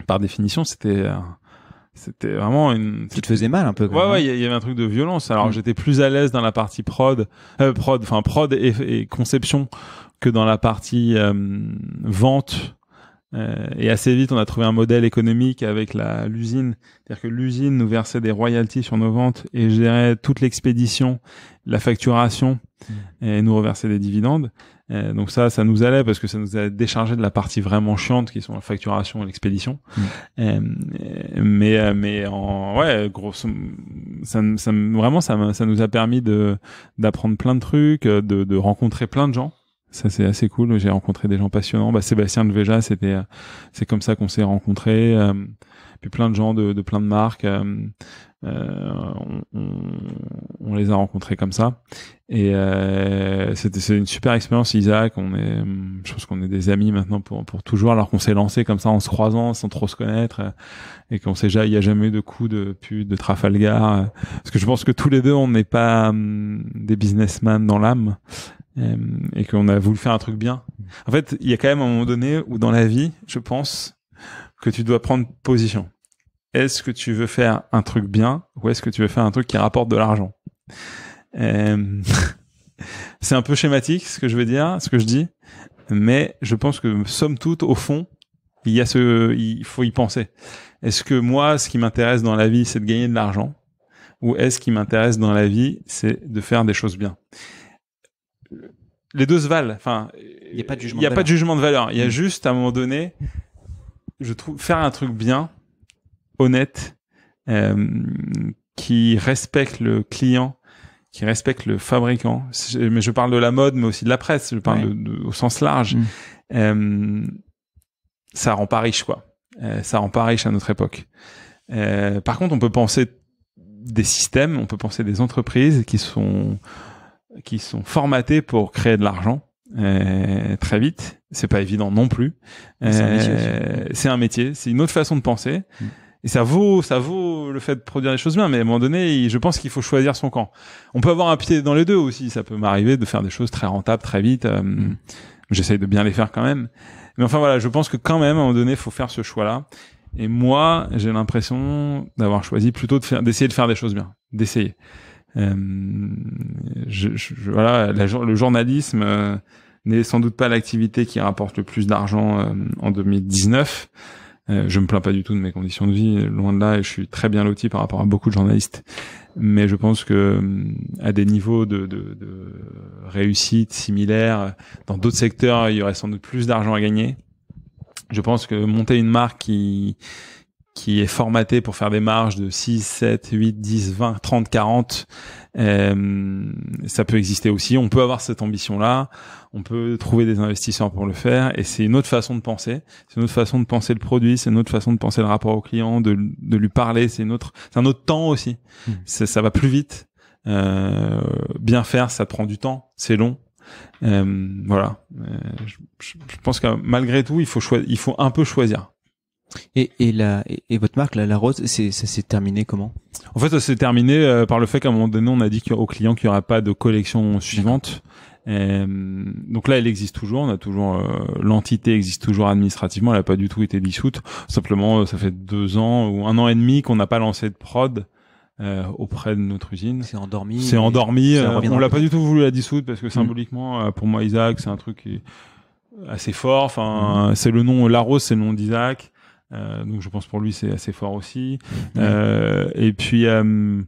par définition c'était c'était vraiment une qui te faisait mal un peu quand ouais ouais hein. il y avait un truc de violence alors mm. j'étais plus à l'aise dans la partie prod euh, prod enfin prod et, conception que dans la partie euh, vente euh, et assez vite on a trouvé un modèle économique avec la l'usine c'est-à-dire que l'usine nous versait des royalties sur nos ventes et gérait toute l'expédition la facturation mm. et nous reversait des dividendes euh, donc ça, ça nous allait parce que ça nous a déchargé de la partie vraiment chiante qui sont la facturation et l'expédition. Mm. Euh, mais euh, mais en ouais, gros, ça, ça vraiment ça, ça nous a permis de d'apprendre plein de trucs, de, de rencontrer plein de gens. Ça c'est assez cool. J'ai rencontré des gens passionnants. Bah, Sébastien de Véja, c'était c'est comme ça qu'on s'est rencontrés puis plein de gens de, de plein de marques. Euh, euh, on, on, les a rencontrés comme ça. Et euh, c'était c'est une super expérience, Isaac. On est, je pense qu'on est des amis maintenant pour, pour toujours, alors qu'on s'est lancé comme ça en se croisant, sans trop se connaître, et qu'on sait déjà, il n'y a jamais eu de coup de pute de Trafalgar. Parce que je pense que tous les deux, on n'est pas hum, des businessmen dans l'âme et qu'on a voulu faire un truc bien. En fait, il y a quand même un moment donné où dans la vie, je pense, que tu dois prendre position. Est-ce que tu veux faire un truc bien ou est-ce que tu veux faire un truc qui rapporte de l'argent euh, C'est un peu schématique ce que je veux dire, ce que je dis, mais je pense que somme toute, au fond, il y a ce, il faut y penser. Est-ce que moi, ce qui m'intéresse dans la vie, c'est de gagner de l'argent, ou est-ce qui m'intéresse dans la vie, c'est de faire des choses bien Les deux se valent. Enfin, il n'y a pas de jugement. a pas de jugement de valeur. Il y a mm. juste à un moment donné je trouve faire un truc bien, honnête, euh, qui respecte le client, qui respecte le fabricant. Mais je parle de la mode, mais aussi de la presse. Je parle au sens large. Mm. Euh, ça rend pas riche, quoi. Euh, ça rend pas riche à notre époque. Euh, par contre, on peut penser des systèmes, on peut penser des entreprises qui sont qui sont formatées pour créer de l'argent euh, très vite. C'est pas évident non plus. Euh, c'est un métier, c'est une autre façon de penser. Mm. Et ça vaut, ça vaut le fait de produire les choses bien, mais à un moment donné, je pense qu'il faut choisir son camp. On peut avoir un pied dans les deux aussi. Ça peut m'arriver de faire des choses très rentables très vite. Euh, mm. J'essaye de bien les faire quand même. Mais enfin voilà, je pense que quand même, à un moment donné, faut faire ce choix-là. Et moi, j'ai l'impression d'avoir choisi plutôt d'essayer de, de faire des choses bien, d'essayer. Euh, je, je, voilà, le journalisme euh, n'est sans doute pas l'activité qui rapporte le plus d'argent euh, en 2019. je me plains pas du tout de mes conditions de vie, loin de là, et je suis très bien loti par rapport à beaucoup de journalistes. Mais je pense que à des niveaux de, de, de réussite similaires, dans d'autres secteurs, il y aurait sans doute plus d'argent à gagner. Je pense que monter une marque qui qui est formaté pour faire des marges de 6, 7, 8, 10, 20, 30, 40. Euh, ça peut exister aussi. On peut avoir cette ambition-là. On peut trouver des investisseurs pour le faire. Et c'est une autre façon de penser. C'est une autre façon de penser le produit. C'est une autre façon de penser le rapport au client, de, de lui parler. C'est une autre, c'est un autre temps aussi. Mmh. Ça va plus vite. Euh, bien faire, ça prend du temps. C'est long. Euh, voilà. Euh, je, pense que malgré tout, il faut, il faut un peu choisir. Et, et, la, et, votre marque, la, Rose, c'est, ça s'est terminé comment En fait, ça s'est terminé euh, par le fait qu'à un moment donné, on a dit aux clients qu'il n'y aura pas de collection suivante. Euh, donc là, elle existe toujours. On a toujours euh, l'entité existe toujours administrativement. Elle n'a pas du tout été dissoute. Simplement, ça fait deux ans ou un an et demi qu'on n'a pas lancé de prod. Euh, auprès de notre usine. C'est endormi. C'est endormi. on l'a pas du tout voulu la dissoudre parce que mm. symboliquement, pour moi, Isaac, c'est un truc qui est assez fort. Enfin, c'est le nom La Rose c'est le nom d'Isaac. Euh, donc je pense pour lui c'est assez fort aussi. Euh, et puis euh,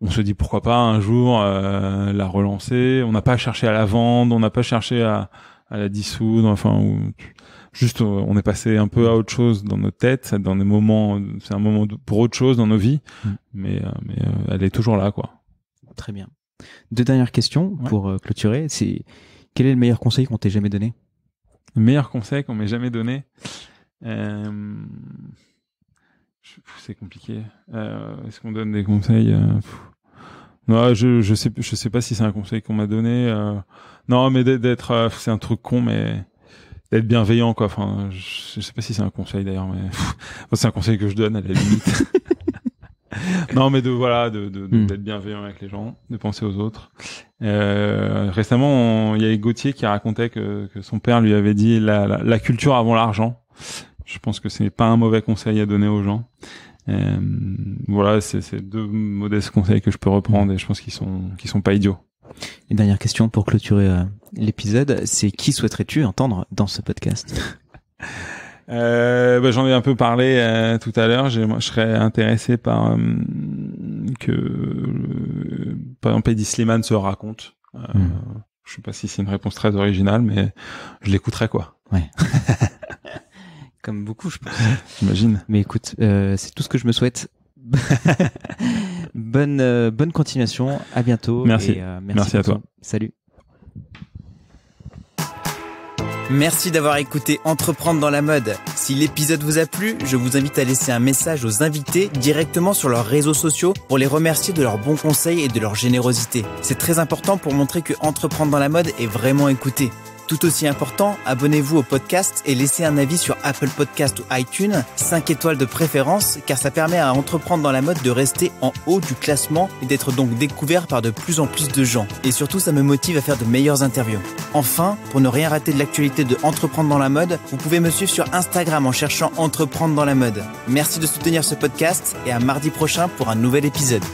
on se dit pourquoi pas un jour euh, la relancer. On n'a pas cherché à la vendre, on n'a pas cherché à, à la dissoudre. Enfin, ou, juste on est passé un peu à autre chose dans nos têtes, dans des moments. C'est un moment pour autre chose dans nos vies, mm. mais, mais elle est toujours là quoi. Très bien. Deux dernières questions pour clôturer. C'est quel est le meilleur conseil qu'on t'ait jamais donné Le meilleur conseil qu'on m'ait jamais donné. Euh... C'est compliqué. Euh, Est-ce qu'on donne des conseils euh, Non, je je sais je sais pas si c'est un conseil qu'on m'a donné. Euh. Non, mais d'être euh, c'est un truc con, mais d'être bienveillant quoi. Enfin, je sais pas si c'est un conseil d'ailleurs, mais c'est un conseil que je donne à la limite. non, mais de voilà, de hmm. d'être bienveillant avec les gens, de penser aux autres. Euh, récemment, il y avait Gauthier qui racontait que, que son père lui avait dit la, la culture avant l'argent. Je pense que ce n'est pas un mauvais conseil à donner aux gens. Euh, voilà, c'est deux modestes conseils que je peux reprendre et je pense qu'ils sont, qu'ils sont pas idiots. Une dernière question pour clôturer euh, l'épisode, c'est qui souhaiterais-tu entendre dans ce podcast euh, bah, J'en ai un peu parlé euh, tout à l'heure. Moi, je serais intéressé par euh, que, par exemple, Eddie Sliman se raconte. Hmm. Je sais pas si c'est une réponse très originale, mais je l'écouterai quoi. Ouais. comme beaucoup, je pense. J'imagine. Mais écoute, euh, c'est tout ce que je me souhaite. bonne, euh, bonne continuation. À bientôt. Merci. Euh, merci, à toi. Salut. Merci d'avoir écouté Entreprendre dans la mode. Si l'épisode vous a plu, je vous invite à laisser un message aux invités directement sur leurs réseaux sociaux pour les remercier de leurs bons conseils et de leur générosité. C'est très important pour montrer que Entreprendre dans la mode est vraiment écouté. Tout aussi important, abonnez-vous au podcast et laissez un avis sur Apple Podcast ou iTunes, 5 étoiles de préférence, car ça permet à Entreprendre dans la mode de rester en haut du classement et d'être donc découvert par de plus en plus de gens. Et surtout, ça me motive à faire de meilleures interviews. Enfin, pour ne rien rater de l'actualité de Entreprendre dans la mode, vous pouvez me suivre sur Instagram en cherchant Entreprendre dans la mode. Merci de soutenir ce podcast et à mardi prochain pour un nouvel épisode.